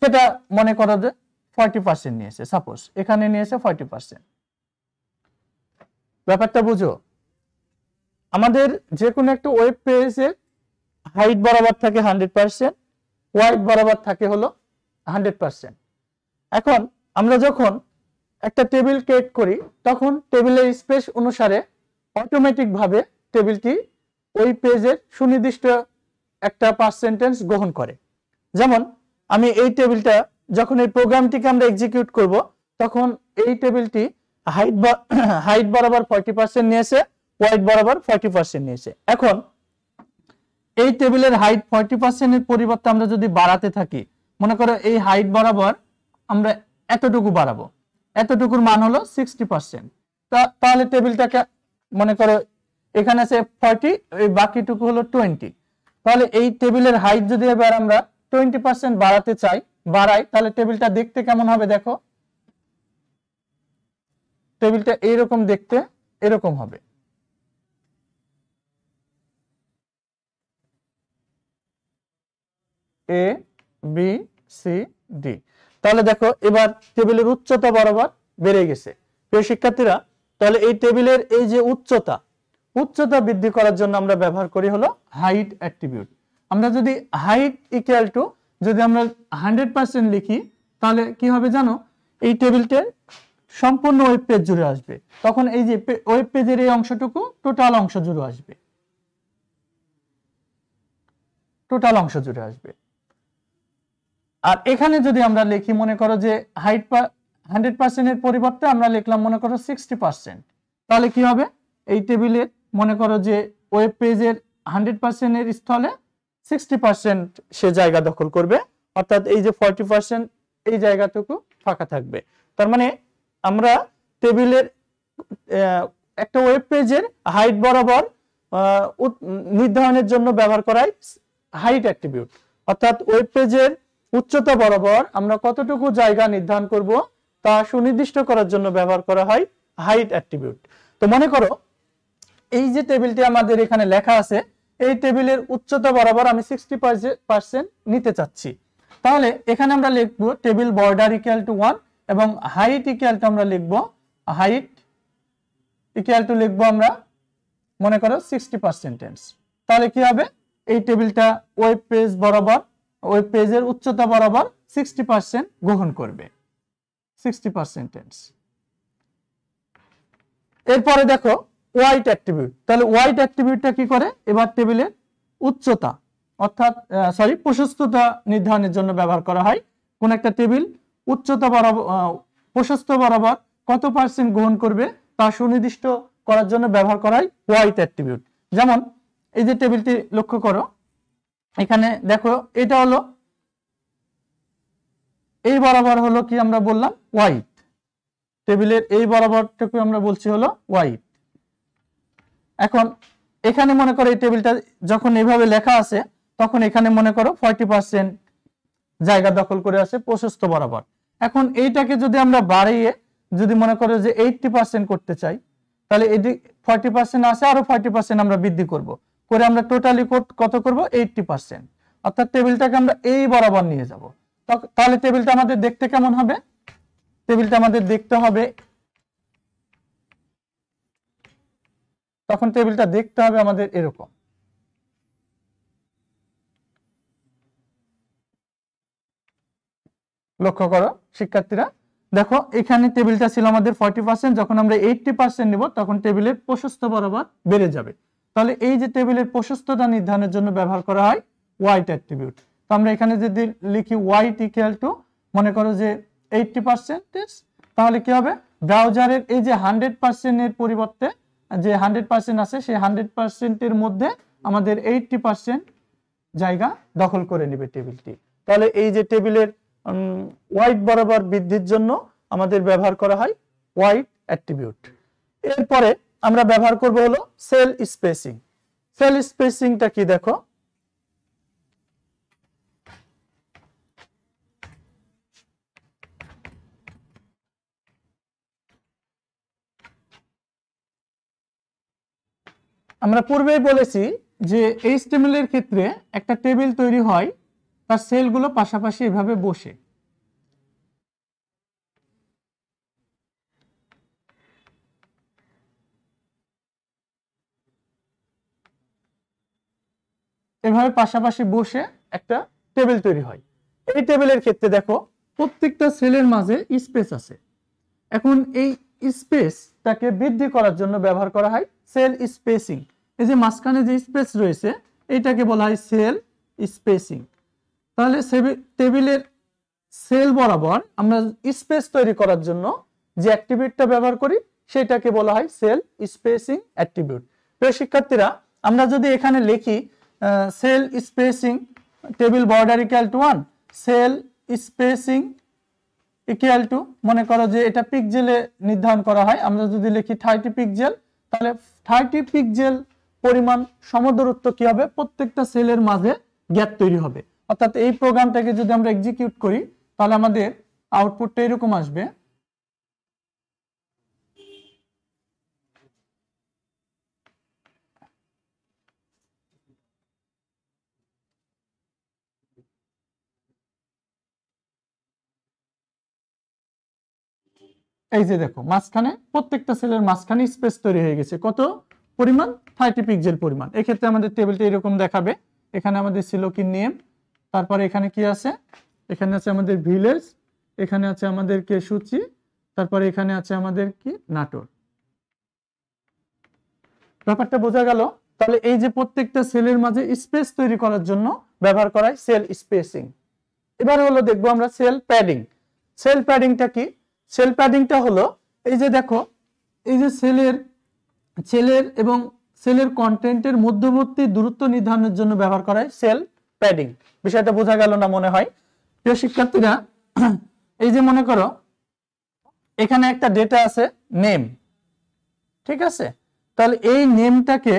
সেটা মনে করো যে ফর্টি পার্সেন্ট নিয়েছে সাপোজ এখানে নিয়েছে ফর্টি পার্সেন্ট ব্যাপারটা বুঝো আমাদের যে কোনো একটা ওয়েব পেজে হাইট বরাবর থাকে হান্ড্রেড পার্সেন্ট ওয়াইড বরাবর থাকে হলো হান্ড্রেড পার্সেন্ট এখন আমরা যখন একটা টেবিল ক্রিয়েট করি তখন টেবিলের স্পেস অনুসারে অটোমেটিকভাবে টেবিলটি ওই পেজের সুনির্দিষ্ট একটা পাঁচ সেন্টেন্স গ্রহণ করে যেমন আমি এই টেবিলটা যখন এই প্রোগ্রামটিকে আমরা এক্সিকিউট করব তখন এই টেবিলটি হাইট হাইট *coughs* বরাবর ফর্টি পার্সেন্ট নিয়েছে ওয়াইট বরাবর ফর্টি পার্সেন্ট নিয়েছে এখন এই টেবিলের হাইট ফর্টি পার্সেন্টের পরিবর্তে আমরা যদি বাড়াতে থাকি মনে করো এই হাইট বরাবর আমরা এতটুকু বাড়াবো এতটুকুর মান হলো সিক্সটি পার্সেন্ট তাহলে টেবিলটাকে মনে করো এখানে আছে ফর্টি ওই বাকিটুকু হলো টোয়েন্টি তাহলে এই টেবিলের হাইট যদি এবার আমরা টোয়েন্টি পার্সেন্ট বাড়াতে চাই বাড়াই তাহলে টেবিলটা দেখতে কেমন হবে দেখো টেবিলটা এরকম দেখতে এরকম হবে এ বি সি ডি তাহলে দেখো এবার টেবিলের উচ্চতা বরাবর বেড়ে গেছে প্রিয় শিক্ষার্থীরা তাহলে এই টেবিলের এই যে উচ্চতা উচ্চতা বৃদ্ধি করার জন্য আমরা ব্যবহার করি হলো হাইট অ্যাট্রিবিউট আমরা যদি হাইট ইকুয়াল টু যদি আমরা হান্ড্রেড পার্সেন্ট লিখি তাহলে কি হবে জানো এই টেবিলটার সম্পূর্ণ ওয়েব পেজ জুড়ে আসবে তখন এই যে ওয়েব পেজের এই অংশটুকু টোটাল অংশ জুড়ে আসবে টোটাল অংশ জুড়ে আসবে আর এখানে যদি আমরা লিখি মনে করো যে হাইট হান্ড্রেড পার্সেন্টের পরিবর্তে আমরা লিখলাম মনে করো সিক্সটি পার্সেন্ট তাহলে কি হবে এই টেবিলের মনে করো যে ওয়েব পেজের হান্ড্রেড পার্সেন্টের স্থলে সিক্সটি পার্সেন্ট সে জায়গা দখল করবে অর্থাৎ এই যে ফর্টি পার্সেন্ট এই জায়গাটুকু ফাঁকা থাকবে তার মানে আমরা টেবিলের একটা ওয়েব পেজের হাইট বরাবর নির্ধারণের জন্য ব্যবহার করাই হাইট অ্যাট্রিবিউট অর্থাৎ ওয়েব পেজের উচ্চতা বরাবর আমরা কতটুকু জায়গা নির্ধারণ করব তা সুনির্দিষ্ট করার জন্য ব্যবহার করা হয় হাইট অ্যাট্রিবিউট তো মনে করো এই যে টেবিলটি আমাদের এখানে লেখা আছে এই টেবিলের উচ্চতা বরাবর আমি সিক্সটি পার্সেন্ট নিতে চাচ্ছি তাহলে এখানে আমরা লিখবো table border equal to one এবং হাইট ইকুয়াল টু আমরা লিখবো হাইট ইকুয়াল টু লিখবো আমরা মনে করো সিক্সটি পার্সেন্টেন্স তাহলে কি হবে এই টেবিলটা ওয়েব পেজ বরাবর ওয়েব পেজের উচ্চতা বরাবর সিক্সটি পার্সেন্ট গ্রহণ করবে সিক্সটি পার্সেন্টেন্স এরপরে দেখো হোয়াইট অ্যাট্রিবিউট তাহলে হোয়াইট অ্যাট্রিবিউটটা কি করে এবার টেবিলের উচ্চতা অর্থাৎ সরি প্রশস্ততা নির্ধারণের জন্য ব্যবহার করা হয় কোন একটা টেবিল উচ্চতা বরাবর প্রশস্ত বরাবর কত পার্সেন্ট গ্রহণ করবে তা সুনির্দিষ্ট করার জন্য ব্যবহার করা হয় হোয়াইট অ্যাট্রিবিউট যেমন এই যে টেবিলটি লক্ষ্য করো এখানে দেখো এটা হলো এই বরাবর হলো কি আমরা বললাম হোয়াইট টেবিলের এই বরাবরটুকু আমরা বলছি হলো হোয়াইট এখন এখানে মনে করো এই টেবিলটা যখন এইভাবে লেখা আছে তখন এখানে মনে করো ফর্টি পার্সেন্ট জায়গা দখল করে আছে প্রশস্ত বরাবর এখন এইটাকে যদি আমরা বাড়িয়ে যদি মনে করো যে এইটটি পার্সেন্ট করতে চাই তাহলে এটি ফর্টি পার্সেন্ট আসে আরো ফর্টি পার্সেন্ট আমরা বৃদ্ধি করব করে আমরা টোটালি কত করব এইটটি পার্সেন্ট অর্থাৎ টেবিলটাকে আমরা এই বরাবর নিয়ে যাব তাহলে টেবিলটা আমাদের দেখতে কেমন হবে টেবিলটা আমাদের দেখতে হবে তখন টেবিলটা দেখতে হবে আমাদের এরকম লক্ষ্য করো শিক্ষার্থীরা দেখো এখানে টেবিলটা ছিল আমাদের ফর্টি পার্সেন্ট যখন আমরা এইটটি পার্সেন্ট নিব তখন টেবিলের প্রশস্ত বরাবর বেড়ে যাবে তাহলে এই যে টেবিলের প্রশস্ততা নির্ধারণের জন্য ব্যবহার করা হয় হোয়াইট অ্যাট্রিবিউট তো আমরা এখানে যদি লিখি হোয়াইট ইকুয়াল টু মনে করো যে এইটটি পার্সেন্টেজ তাহলে কি হবে ব্রাউজারের এই যে হান্ড্রেড পার্সেন্টের পরিবর্তে যে হান্ড্রেড পার্সেন্ট আছে সেই হান্ড্রেড পার্সেন্টের মধ্যে আমাদের এইটটি পার্সেন্ট জায়গা দখল করে নেবে টেবিলটি তাহলে এই যে টেবিলের হোয়াইট বরাবর বৃদ্ধির জন্য আমাদের ব্যবহার করা হয় হোয়াইট অ্যাট্রিবিউট এরপরে আমরা ব্যবহার করব হলো সেল স্পেসিং সেল স্পেসিংটা কি দেখো আমরা পূর্বেই বলেছি যে এই স্টেমেলের ক্ষেত্রে একটা টেবিল তৈরি হয় তার সেলগুলো পাশাপাশি এভাবে বসে এভাবে পাশাপাশি বসে একটা টেবিল তৈরি হয় এই টেবিলের ক্ষেত্রে দেখো প্রত্যেকটা সেলের মাঝে স্পেস আছে এখন এই স্পেস তাকে বৃদ্ধি করার জন্য ব্যবহার করা হয় সেল স্পেসিং এই যে মাঝখানে যে স্পেস রয়েছে এটাকে বলা হয় সেল স্পেসিং তাহলে টেবিলের সেল বরাবর আমরা স্পেস তৈরি করার জন্য যে অ্যাক্টিভিউটটা ব্যবহার করি সেটাকে বলা হয় সেল স্পেসিং অ্যাক্টিভিউট প্রিয় শিক্ষার্থীরা আমরা যদি এখানে লিখি cell spacing table border equal to one cell spacing equal to মনে করো যে এটা পিকজেলে নির্ধারণ করা হয় আমরা যদি লিখি থার্টি পিকজেল তাহলে থার্টি পিকজেল পরিমাণ সমদূরত্ব কি হবে প্রত্যেকটা সেলের মাঝে গ্যাপ তৈরি হবে অর্থাৎ এই প্রোগ্রামটাকে যদি আমরা এক্সিকিউট করি তাহলে আমাদের আউটপুটটা এরকম আসবে এই যে দেখো মাঝখানে প্রত্যেকটা সেলের মাঝখানে স্পেস তৈরি হয়ে গেছে কত পরিমাণ থার্টি পিক্সেল পরিমাণ এক্ষেত্রে আমাদের টেবিলটা এরকম দেখাবে এখানে আমাদের ছিল কি নেম তারপরে এখানে কি আছে এখানে আছে আমাদের ভিলেজ এখানে আছে আমাদের কে সূচি তারপরে এখানে আছে আমাদের কি নাটোর ব্যাপারটা বোঝা গেল তাহলে এই যে প্রত্যেকটা সেলের মাঝে স্পেস তৈরি করার জন্য ব্যবহার করায় সেল স্পেসিং এবার হলো দেখবো আমরা সেল প্যাডিং সেল প্যাডিংটা কি সেল প্যাডিংটা হলো এই যে দেখো এই যে সেলের সেলের এবং সেলের কন্টেন্টের মধ্যবর্তী দূরত্ব নির্ধারণের জন্য ব্যবহার করা হয় সেল প্যাডিং বিষয়টা বোঝা গেল না মনে হয় প্রিয় শিক্ষার্থীরা এই যে মনে করো এখানে একটা ডেটা আছে নেম ঠিক আছে তাহলে এই নেমটাকে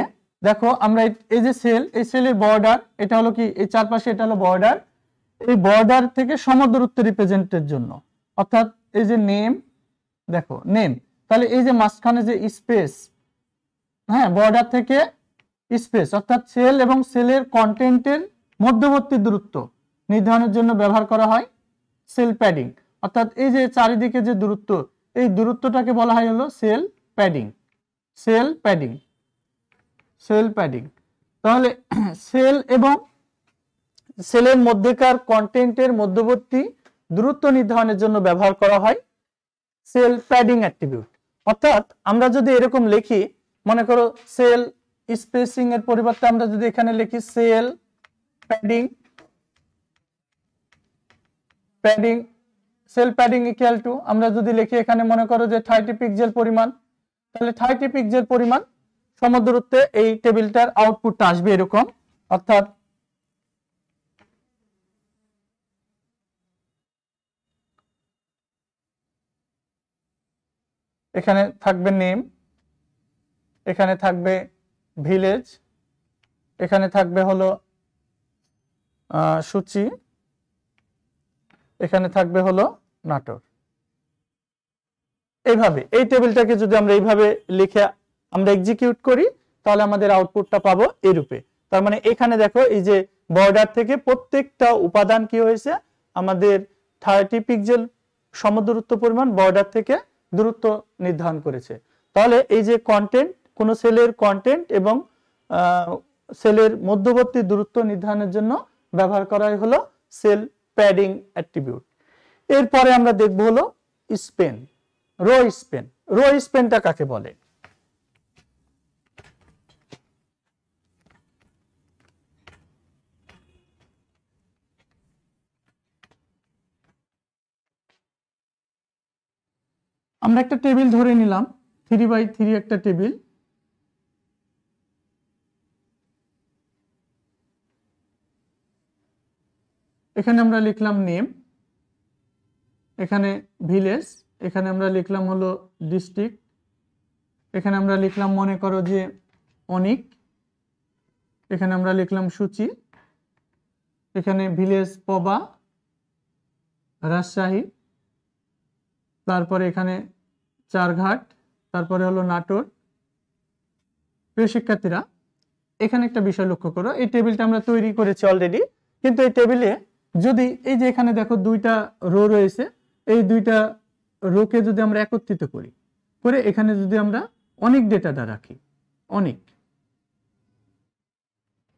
দেখো আমরা এই যে সেল এই সেলের বর্ডার এটা হলো কি এই চারপাশে এটা হলো বর্ডার এই বর্ডার থেকে সমদূরত্ব রিপ্রেজেন্টের জন্য অর্থাৎ এই যে নেম দেখো নেম তাহলে এই যে মাঝখানে যে স্পেস হ্যাঁ বর্ডার থেকে স্পেস অর্থাৎ সেল এবং সেলের কন্টেন্টের মধ্যবর্তী দূরত্ব নির্ধারণের জন্য ব্যবহার করা হয় সেল প্যাডিং অর্থাৎ এই যে চারিদিকে যে দূরত্ব এই দূরত্বটাকে বলা হয় হলো cell padding cell padding cell padding তাহলে সেল *clears throat* এবং সেলের মধ্যেকার কন্টেন্টের মধ্যবর্তী দূরত্ব নির্ধারণের জন্য ব্যবহার করা হয় সেল প্যাডিং অ্যাট্রিবিউট অর্থাৎ আমরা যদি এরকম লিখি মনে করো সেল স্পেসিং এর পরিবর্তে আমরা যদি এখানে লিখি cell padding padding cell padding equal to আমরা যদি লিখি এখানে মনে করো যে থার্টি পিক্সেল পরিমাণ তাহলে থার্টি পিক্সেল পরিমাণ সমদূরত্বে এই টেবিলটার আউটপুটটা আসবে এরকম অর্থাৎ এখানে থাকবে নেম এখানে থাকবে ভিলেজ এখানে থাকবে হলো সূচি এখানে থাকবে হলো নাটোর এইভাবে এই টেবিলটাকে যদি আমরা এইভাবে লিখে আমরা এক্সিকিউট করি তাহলে আমাদের আউটপুটটা পাবো এরূপে তার মানে এখানে দেখো এই যে বর্ডার থেকে প্রত্যেকটা উপাদান কি হয়েছে আমাদের থার্টি পিক্সেল সমদূরত্ব পরিমাণ বর্ডার থেকে দূরত্ব নির্ধারণ করেছে তাহলে এই যে কন্টেন্ট কোন সেলের কন্টেন্ট এবং সেলের মধ্যবর্তী দূরত্ব নির্ধারণের জন্য ব্যবহার করাই হলো সেল প্যাডিং অ্যাট্রিবিউট এরপরে আমরা দেখব হলো স্পেন রো স্পেন রো স্পেনটা কাকে বলে আমরা একটা টেবিল ধরে নিলাম থ্রি বাই থ্রি একটা টেবিল এখানে আমরা লিখলাম নেম এখানে ভিলেজ এখানে আমরা লিখলাম হলো ডিস্ট্রিক্ট এখানে আমরা লিখলাম মনে করো যে অনেক এখানে আমরা লিখলাম সূচি এখানে ভিলেজ পবা রাজশাহী তারপরে এখানে চারঘাট তারপরে হলো নাটোর প্রিয় শিক্ষার্থীরা এখানে একটা বিষয় লক্ষ্য করো এই টেবিলটা আমরা তৈরি করেছি অলরেডি কিন্তু এই টেবিলে যদি এই যে এখানে দেখো দুইটা রো রয়েছে এই দুইটা রোকে যদি আমরা একত্রিত করি করে এখানে যদি আমরা অনেক ডেটাটা রাখি অনেক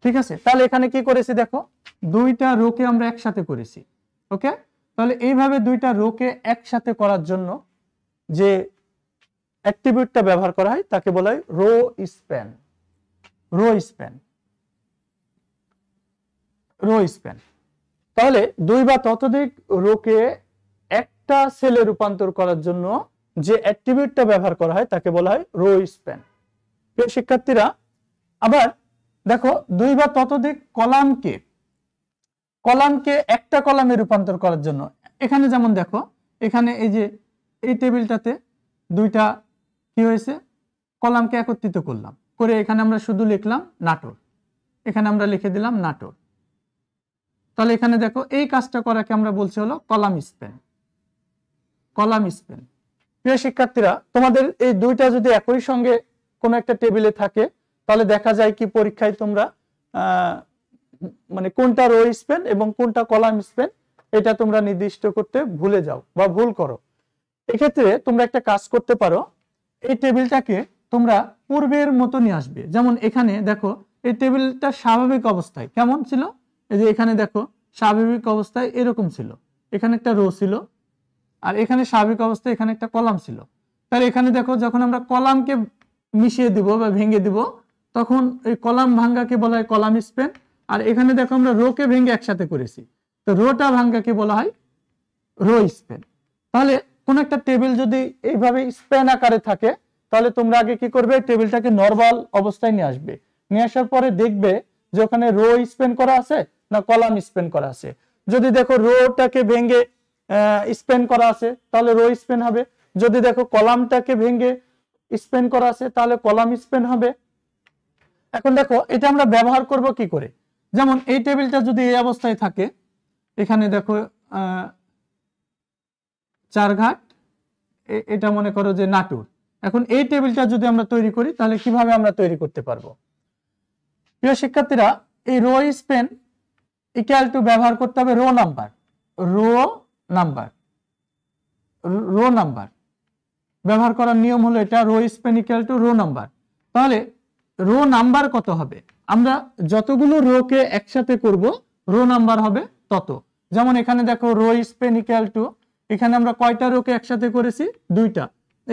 ঠিক আছে তাহলে এখানে কি করেছি দেখো দুইটা রোকে আমরা একসাথে করেছি ওকে তাহলে এইভাবে দুইটা রোকে একসাথে করার জন্য যে অ্যাক্টিভিটটা ব্যবহার করা হয় তাকে বলা হয় row span row span row span তাহলে দুই বা ততোধিক রোকে একটা সেলে রূপান্তর করার জন্য যে অ্যাক্টিভিটটা ব্যবহার করা হয় তাকে বলা হয় রো স্প্যান প্রিয় শিক্ষার্থীরা আবার দেখো দুই বা ততোধিক কলামকে কলামকে একটা কলামে রূপান্তর করার জন্য এখানে যেমন দেখো এখানে এই যে এই টেবিলটাতে দুইটা কি হয়েছে কলামকে একত্রিত করলাম করে এখানে আমরা শুধু লিখলাম নাটোর এখানে আমরা লিখে দিলাম নাটোর তাহলে এখানে দেখো এই কাজটা করাকে আমরা বলছি হলো কলাম স্পেন কলাম স্পেন প্রিয় শিক্ষার্থীরা তোমাদের এই দুইটা যদি একই সঙ্গে কোনো একটা টেবিলে থাকে তাহলে দেখা যায় কি পরীক্ষায় তোমরা মানে কোনটা রো স্পেন এবং কোনটা কলাম স্পেন এটা তোমরা নির্দিষ্ট করতে ভুলে যাও বা ভুল করো এক্ষেত্রে তোমরা একটা কাজ করতে পারো এই টেবিলটাকে তোমরা পূর্বের মতো নিয়ে আসবে যেমন এখানে দেখো এই টেবিলটা স্বাভাবিক অবস্থায় কেমন ছিল এই যে এখানে দেখো স্বাভাবিক অবস্থায় এরকম ছিল এখানে একটা রো ছিল আর এখানে স্বাভাবিক অবস্থায় এখানে একটা কলাম ছিল তার এখানে দেখো যখন আমরা কলামকে মিশিয়ে দিব বা ভেঙে দিব তখন এই কলাম ভাঙ্গাকে বলা হয় কলাম স্পেন আর এখানে দেখো আমরা রোকে ভেঙে একসাথে করেছি তো রোটা ভাঙ্গাকে বলা হয় রো স্পেন তাহলে কোন একটা টেবিল যদি এইভাবে স্প্যান আকারে থাকে তাহলে তোমরা আগে কি করবে টেবিলটাকে নর্মাল অবস্থায় নিয়ে আসবে নিয়ে আসার পরে দেখবে যে ওখানে রো স্পেন করা আছে না কলাম স্পেন করা আছে যদি দেখো রোটাকে ভেঙে স্পেন করা আছে তাহলে রো স্পেন হবে যদি দেখো কলামটাকে ভেঙে স্পেন করা আছে তাহলে কলাম স্পেন হবে এখন দেখো এটা আমরা ব্যবহার করব কি করে যেমন এই টেবিলটা যদি এই অবস্থায় থাকে এখানে দেখো চারঘাট এটা মনে করো যে নাটুর এখন এই টেবিলটা যদি আমরা তৈরি করি তাহলে কিভাবে আমরা তৈরি করতে পারবো প্রিয় শিক্ষার্থীরা এই রো স্পেন ইকাল টু ব্যবহার করতে হবে row number row number row number ব্যবহার করার নিয়ম হলো এটা row span equal to row number তাহলে রো নাম্বার কত হবে আমরা যতগুলো রো কে একসাথে করব রো নাম্বার হবে তত যেমন এখানে দেখো রো স্পেন ইকাল টু এখানে আমরা কয়টা রোকে একসাথে করেছি দুইটা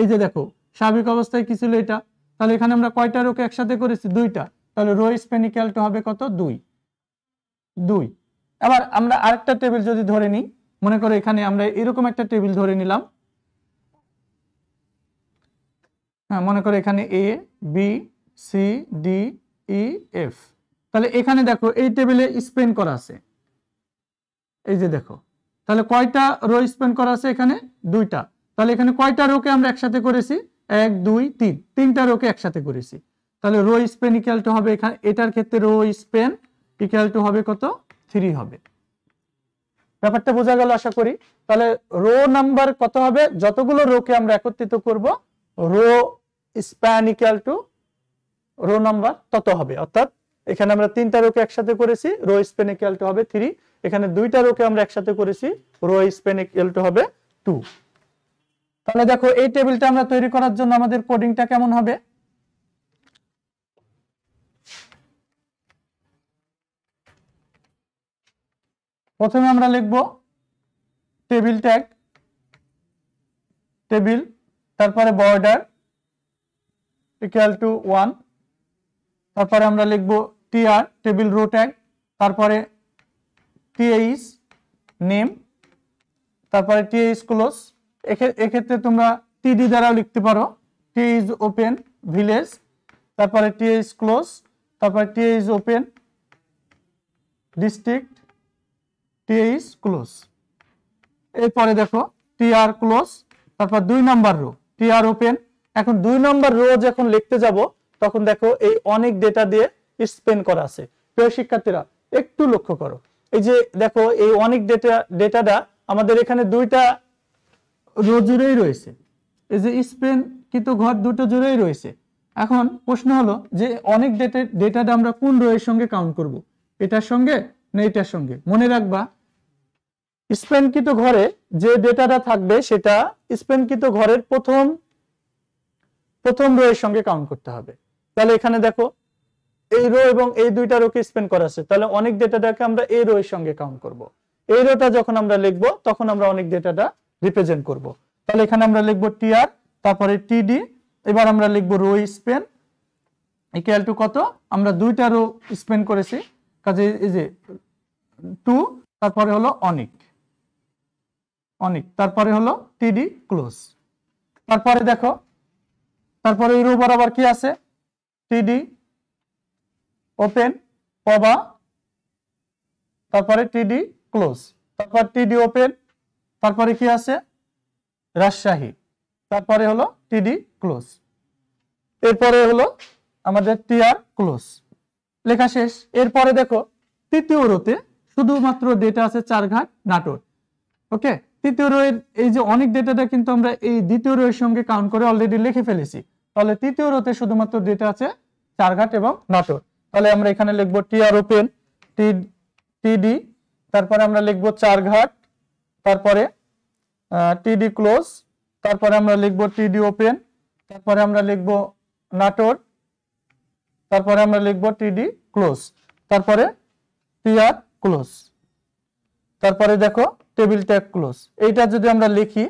এই যে দেখো স্বাভাবিক অবস্থায় কি ছিল এটা তাহলে এখানে আমরা কয়টা রোকে একসাথে করেছি দুইটা তাহলে রোইস পেনিক্যালটা হবে কত দুই দুই আবার আমরা আরেকটা টেবিল যদি ধরে নিই মনে করো এখানে আমরা এরকম একটা টেবিল ধরে নিলাম হ্যাঁ মনে করো এখানে A B C D E F তাহলে এখানে দেখো এই টেবিলে স্পেন করা আছে এই যে দেখো তাহলে কয়টা রো স্পেন্ড করা আছে এখানে দুইটা তাহলে এখানে কয়টা রোকে আমরা একসাথে করেছি এক দুই তিন তিনটা রোকে একসাথে করেছি তাহলে রো স্পেন ইকাল টু হবে এখানে এটার ক্ষেত্রে রো স্পেন ইকাল টু হবে কত থ্রি হবে ব্যাপারটা বোঝা গেল আশা করি তাহলে রো নাম্বার কত হবে যতগুলো রোকে আমরা একত্রিত করব row span equal to row number তত হবে অর্থাৎ এখানে আমরা তিনটা রোকে একসাথে করেছি রো স্পেন ইকাল টু হবে থ্রি এখানে দুইটা রোকে আমরা একসাথে করেছি রো স্পেন ইকুয়াল টু হবে টু তাহলে দেখো এই টেবিলটা আমরা তৈরি করার জন্য আমাদের কোডিংটা কেমন হবে প্রথমে আমরা লিখব টেবিল ট্যাগ টেবিল তারপরে বর্ডার ইকুয়াল টু ওয়ান তারপরে আমরা লিখব টিআর টেবিল রো ট্যাগ তারপরে টিএইস নেম তারপরে টিএইস ক্লোজ এক্ষেত্রে তোমরা টিডি দ্বারাও লিখতে পারো টিএইচ ওপেন ভিলেজ তারপরে টিএইস ক্লোজ তারপরে TH open district TH close এরপরে দেখো টিআর ক্লোজ তারপর দুই নাম্বার রো টিআর ওপেন এখন দুই নাম্বার রো যখন লিখতে যাব তখন দেখো এই অনেক ডেটা দিয়ে স্পেন করা আছে প্রিয় শিক্ষার্থীরা একটু লক্ষ্য করো এই যে দেখো এই অনেক ডেটা ডেটাটা আমাদের এখানে দুইটা রো জুড়েই রয়েছে এই যে স্পেন কিন্তু ঘর দুটো জুড়েই রয়েছে এখন প্রশ্ন হলো যে অনেক ডেটা ডেটাটা আমরা কোন রোয়ের সঙ্গে কাউন্ট করব। এটার সঙ্গে না এটার সঙ্গে মনে রাখবা স্পেনকৃত ঘরে যে ডেটাটা থাকবে সেটা স্পেনকৃত ঘরের প্রথম প্রথম রোয়ের সঙ্গে কাউন্ট করতে হবে তাহলে এখানে দেখো এই রো এবং এই দুইটা রোকে স্পেন্ড করা আছে তাহলে অনেক ডেটাটাকে আমরা এই রো এর সঙ্গে কাউন্ট করব এই রোটা যখন আমরা লিখব তখন আমরা অনেক ডেটাটা রিপ্রেজেন্ট করব তাহলে এখানে আমরা লিখব টিআর তারপরে টিডি এবার আমরা লিখব রো স্পেন ইকুয়াল টু কত আমরা দুইটা রো স্পেন করেছি কাজে এই যে টু তারপরে হলো অনিক অনেক তারপরে হলো টিডি ক্লোজ তারপরে দেখো তারপরে রো বরাবর কি আছে টিডি ওপেন পবা তারপরে টিডি ক্লোজ তারপর টিডি ওপেন তারপরে কি আছে রাজশাহী তারপরে হলো টিডি ক্লোজ এরপরে হলো আমাদের টিআর ক্লোজ লেখা শেষ এরপরে দেখো তৃতীয় রোতে শুধুমাত্র ডেটা আছে চার ঘাট নাটোর ওকে তৃতীয় রোয়ের এই যে অনেক ডেটাটা কিন্তু আমরা এই দ্বিতীয় রোয়ের সঙ্গে কাউন্ট করে অলরেডি লিখে ফেলেছি তাহলে তৃতীয় রোতে শুধুমাত্র ডেটা আছে চারঘাট এবং নাটোর তাহলে আমরা এখানে লিখবো টি আর ওপেন টি টিডি তারপরে আমরা লিখবো চারঘাট তারপরে টিডি ক্লোজ তারপরে আমরা লিখবো টিডি ওপেন তারপরে আমরা লিখবো নাটোর তারপরে আমরা লিখবো টিডি ক্লোজ তারপরে টিআর ক্লোজ তারপরে দেখো টেবিল ট্যাগ ক্লোজ এইটা যদি আমরা লিখি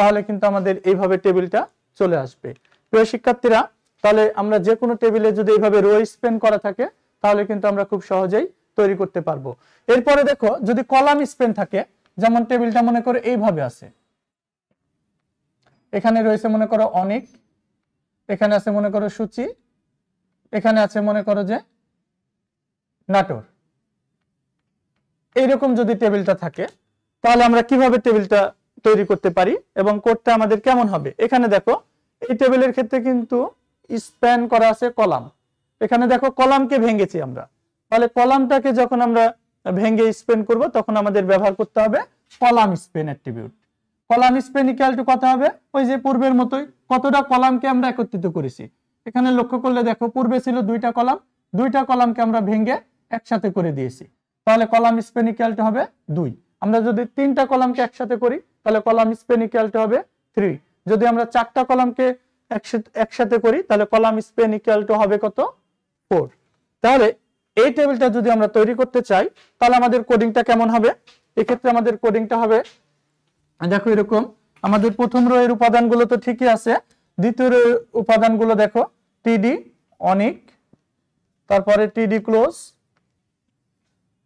তাহলে কিন্তু আমাদের এইভাবে টেবিলটা চলে আসবে প্রিয় শিক্ষার্থীরা তাহলে আমরা যে কোনো টেবিলে যদি এইভাবে রো স্পেন করা থাকে তাহলে কিন্তু আমরা খুব সহজেই তৈরি করতে পারবো এরপরে দেখো যদি কলাম স্পেন থাকে যেমন টেবিলটা মনে করো এইভাবে আছে এখানে রয়েছে মনে করো অনেক এখানে আছে মনে করো সূচি এখানে আছে মনে করো যে নাটোর এইরকম যদি টেবিলটা থাকে তাহলে আমরা কিভাবে টেবিলটা তৈরি করতে পারি এবং কোডটা আমাদের কেমন হবে এখানে দেখো এই টেবিলের ক্ষেত্রে কিন্তু স্প্যান করা আছে কলাম এখানে দেখো কলামকে ভেঙেছি আমরা তাহলে কলামটাকে যখন আমরা ভেঙে স্পেন করব তখন আমাদের ব্যবহার করতে হবে column span attribute column span equal to কত হবে ওই যে পূর্বের মতোই কতটা কলামকে আমরা একত্রিত করেছি এখানে লক্ষ্য করলে দেখো পূর্বে ছিল দুইটা কলাম দুইটা কলামকে আমরা ভেঙে একসাথে করে দিয়েছি তাহলে কলাম স্পেন ইকুয়াল টু হবে দুই আমরা যদি তিনটা কলামকে একসাথে করি তাহলে কলাম স্পেন ইকুয়াল টু হবে থ্রি যদি আমরা চারটা কলামকে একসাথে করি তাহলে কলাম স্পেন ইকুয়াল টু হবে কত ফোর তাহলে এই টেবিলটা যদি আমরা তৈরি করতে চাই তাহলে আমাদের কোডিংটা কেমন হবে এক্ষেত্রে আমাদের কোডিংটা হবে দেখো এরকম আমাদের প্রথম রয়ের উপাদানগুলো তো ঠিকই আছে দ্বিতীয় রয়ের উপাদানগুলো দেখো টিডি অনিক তারপরে টিডি ক্লোজ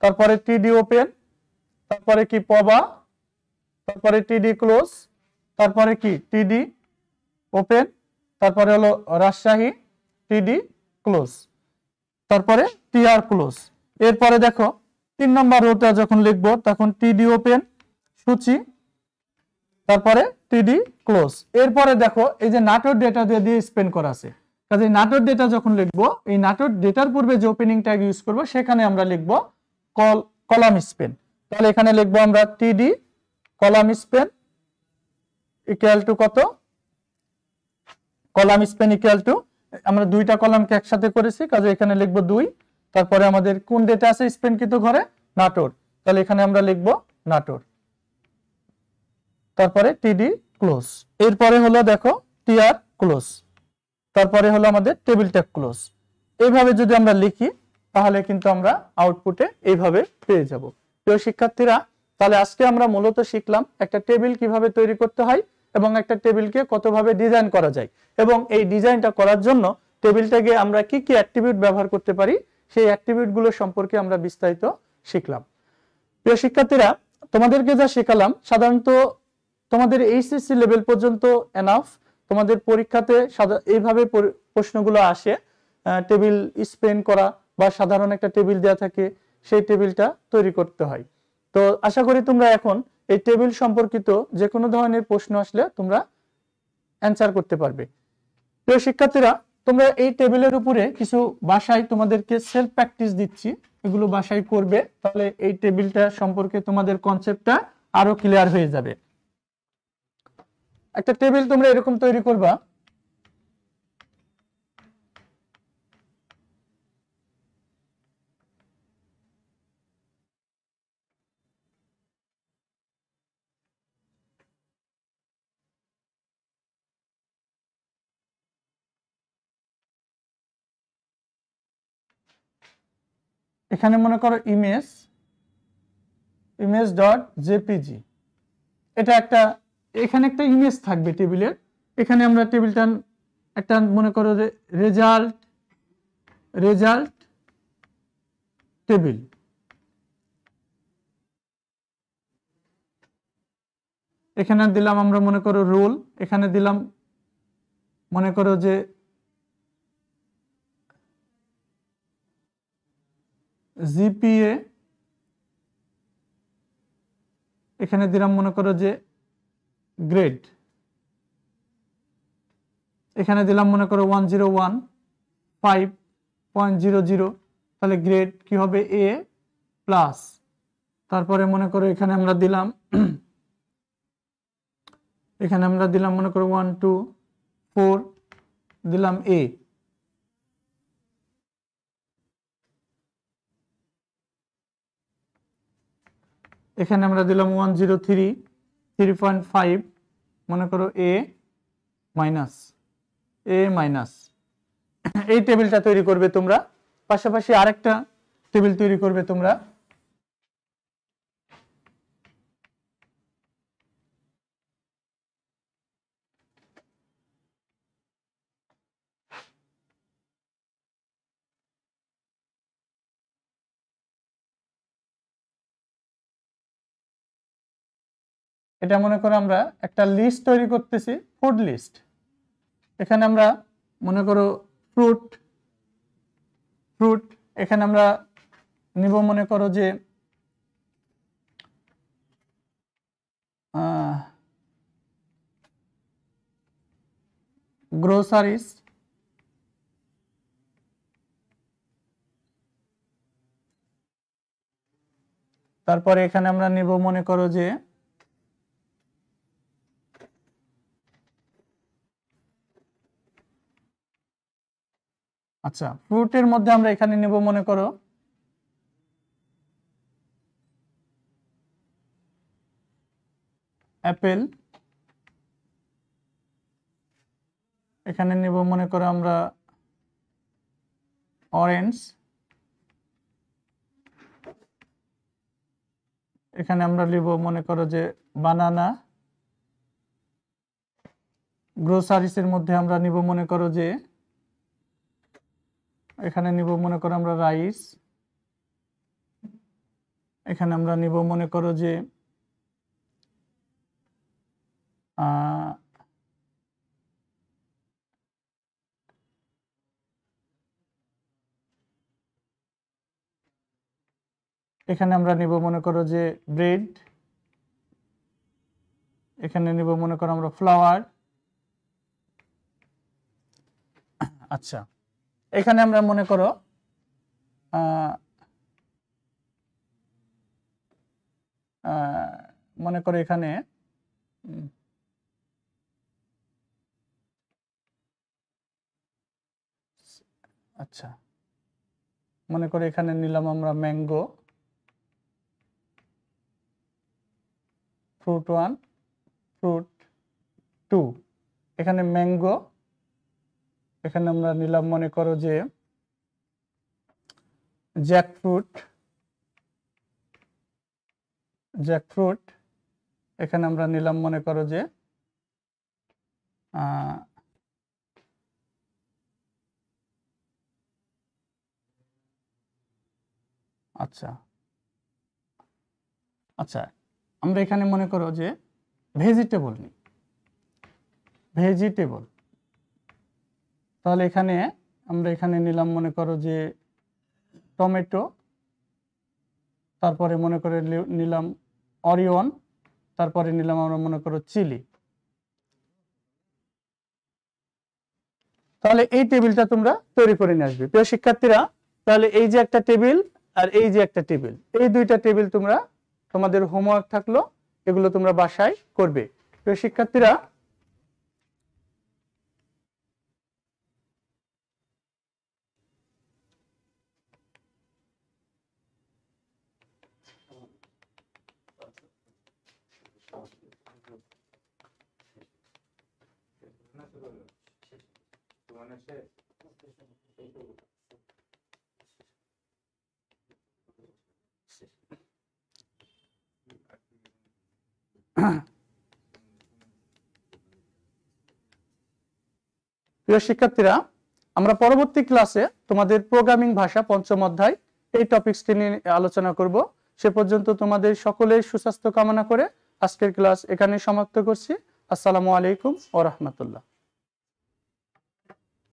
তারপরে টিডি ওপেন তারপরে কি পবা তারপরে টিডি ক্লোজ তারপরে কি টিডি ওপেন তারপরে হলো রাজশাহী টিডি ক্লোজ তারপরে টিআর ক্লোজ এরপরে দেখো তিন নম্বর রোটা যখন লিখব তখন টিডি ওপেন সূচি তারপরে টিডি ক্লোজ এরপরে দেখো এই যে নাটোর ডেটা দিয়ে দিয়ে স্পেন করা আছে কাজে নাটোর ডেটা যখন লিখবো এই নাটোর ডেটার পূর্বে যে ওপেনিং ট্যাগ ইউজ করবো সেখানে আমরা লিখবো কল কলাম স্পেন তাহলে এখানে লিখবো আমরা TD column span equal to কত কলাম স্পেন ইকুয়াল টু আমরা দুইটা কলামকে একসাথে করেছি কাজে এখানে লিখব দুই তারপরে আমাদের কোন ডেটা আছে স্পেন কিন্তু ঘরে নাটোর তাহলে এখানে আমরা লিখব নাটোর তারপরে টিডি ক্লোজ এরপরে হলো দেখো টিআর ক্লোজ তারপরে হলো আমাদের টেবিল ট্যাগ ক্লোজ এইভাবে যদি আমরা লিখি তাহলে কিন্তু আমরা আউটপুটে এইভাবে পেয়ে যাব প্রিয় শিক্ষার্থীরা তাহলে আজকে আমরা মূলত শিখলাম একটা টেবিল কিভাবে তৈরি করতে হয় এবং একটা টেবিলকে কতভাবে ডিজাইন করা যায় এবং এই ডিজাইনটা করার জন্য টেবিলটাকে আমরা কি কি অ্যাক্টিভিউট ব্যবহার করতে পারি সেই অ্যাট্রিবিউটগুলো সম্পর্কে আমরা বিস্তারিত শিখলাম প্রিয় শিক্ষার্থীরা তোমাদেরকে যা শেখালাম সাধারণত তোমাদের এইচএসসি লেভেল পর্যন্ত এনাফ তোমাদের পরীক্ষাতে এইভাবে প্রশ্নগুলো আসে টেবিল স্পেন করা বা সাধারণ একটা টেবিল দেওয়া থাকে সেই টেবিলটা তৈরি করতে হয় তো আশা করি তোমরা এখন এই টেবিল সম্পর্কিত যে কোনো ধরনের প্রশ্ন আসলে তোমরা অ্যান্সার করতে পারবে প্রিয় শিক্ষার্থীরা তোমরা এই টেবিলের উপরে কিছু বাসায় তোমাদেরকে সেলফ প্র্যাকটিস দিচ্ছি এগুলো বাসায় করবে তাহলে এই টেবিলটা সম্পর্কে তোমাদের কনসেপ্টটা আরো ক্লিয়ার হয়ে যাবে একটা টেবিল তোমরা এরকম তৈরি করবা এখানে মনে করো ইমেজ ইমেজ ডট জেপিজি এটা একটা এখানে একটা ইমেজ থাকবে টেবিলের এখানে আমরা টেবিলটা একটা মনে করো যে রেজাল্ট রেজাল্ট টেবিল এখানে দিলাম আমরা মনে করো রোল এখানে দিলাম মনে করো যে জিপিএ এখানে দিলাম মনে করো যে গ্রেড এখানে দিলাম মনে করো one zero one five point zero zero তাহলে গ্রেড কি হবে এ প্লাস তারপরে মনে করো এখানে আমরা দিলাম এখানে আমরা দিলাম মনে করো ওয়ান টু ফোর দিলাম এ এখানে আমরা দিলাম one zero three three point five মনে করো এ মাইনাস এ মাইনাস এই টেবিলটা তৈরি করবে তোমরা পাশাপাশি আরেকটা টেবিল তৈরি করবে তোমরা এটা মনে করো আমরা একটা লিস্ট তৈরি করতেছি ফুড লিস্ট এখানে আমরা মনে করো ফ্রুট ফ্রুট এখানে আমরা নিব মনে করো যে গ্রোসারিস তারপরে এখানে আমরা নিব মনে করো যে আচ্ছা ফ্রুটের মধ্যে আমরা এখানে নেব মনে করো অ্যাপেল এখানে নেব মনে করো আমরা অরেঞ্জ এখানে আমরা নেব মনে করো যে বানানা গ্রোসারিসের মধ্যে আমরা নিব মনে করো যে এখানে নিব মনে করো আমরা রাইস এখানে আমরা নিব মনে করো যে এখানে আমরা নিব মনে করো যে ব্রেড এখানে নিব মনে করো আমরা ফ্লাওয়ার আচ্ছা এখানে আমরা মনে করো মনে করো এখানে আচ্ছা মনে করো এখানে নিলাম আমরা mango fruit one fruit two এখানে ম্যাঙ্গো এখানে আমরা নিলাম মনে করো যে জ্যাকফ্রুট জ্যাকফ্রুট এখানে আমরা নিলাম মনে করো যে আচ্ছা আচ্ছা আমরা এখানে মনে করো যে ভেজিটেবল নি ভেজিটেবল তাহলে এখানে আমরা এখানে নিলাম মনে করো যে টমেটো তারপরে মনে করে নিলাম অরিওন তারপরে নিলাম আমরা মনে করো চিলি তাহলে এই টেবিলটা তোমরা তৈরি করে নিয়ে আসবে প্রিয় শিক্ষার্থীরা তাহলে এই যে একটা টেবিল আর এই যে একটা টেবিল এই দুইটা টেবিল তোমরা তোমাদের হোমওয়ার্ক থাকলো এগুলো তোমরা বাসায় করবে প্রিয় শিক্ষার্থীরা *clears throat* প্রিয় শিক্ষার্থীরা আমরা পরবর্তী ক্লাসে তোমাদের প্রোগ্রামিং ভাষা পঞ্চম অধ্যায় এই টপিকসটি নিয়ে আলোচনা করব সে পর্যন্ত তোমাদের সকলের সুস্বাস্থ্য কামনা করে আজকের ক্লাস এখানে সমাপ্ত করছি আসসালামু আলাইকুম ও রহমতুল্লাহ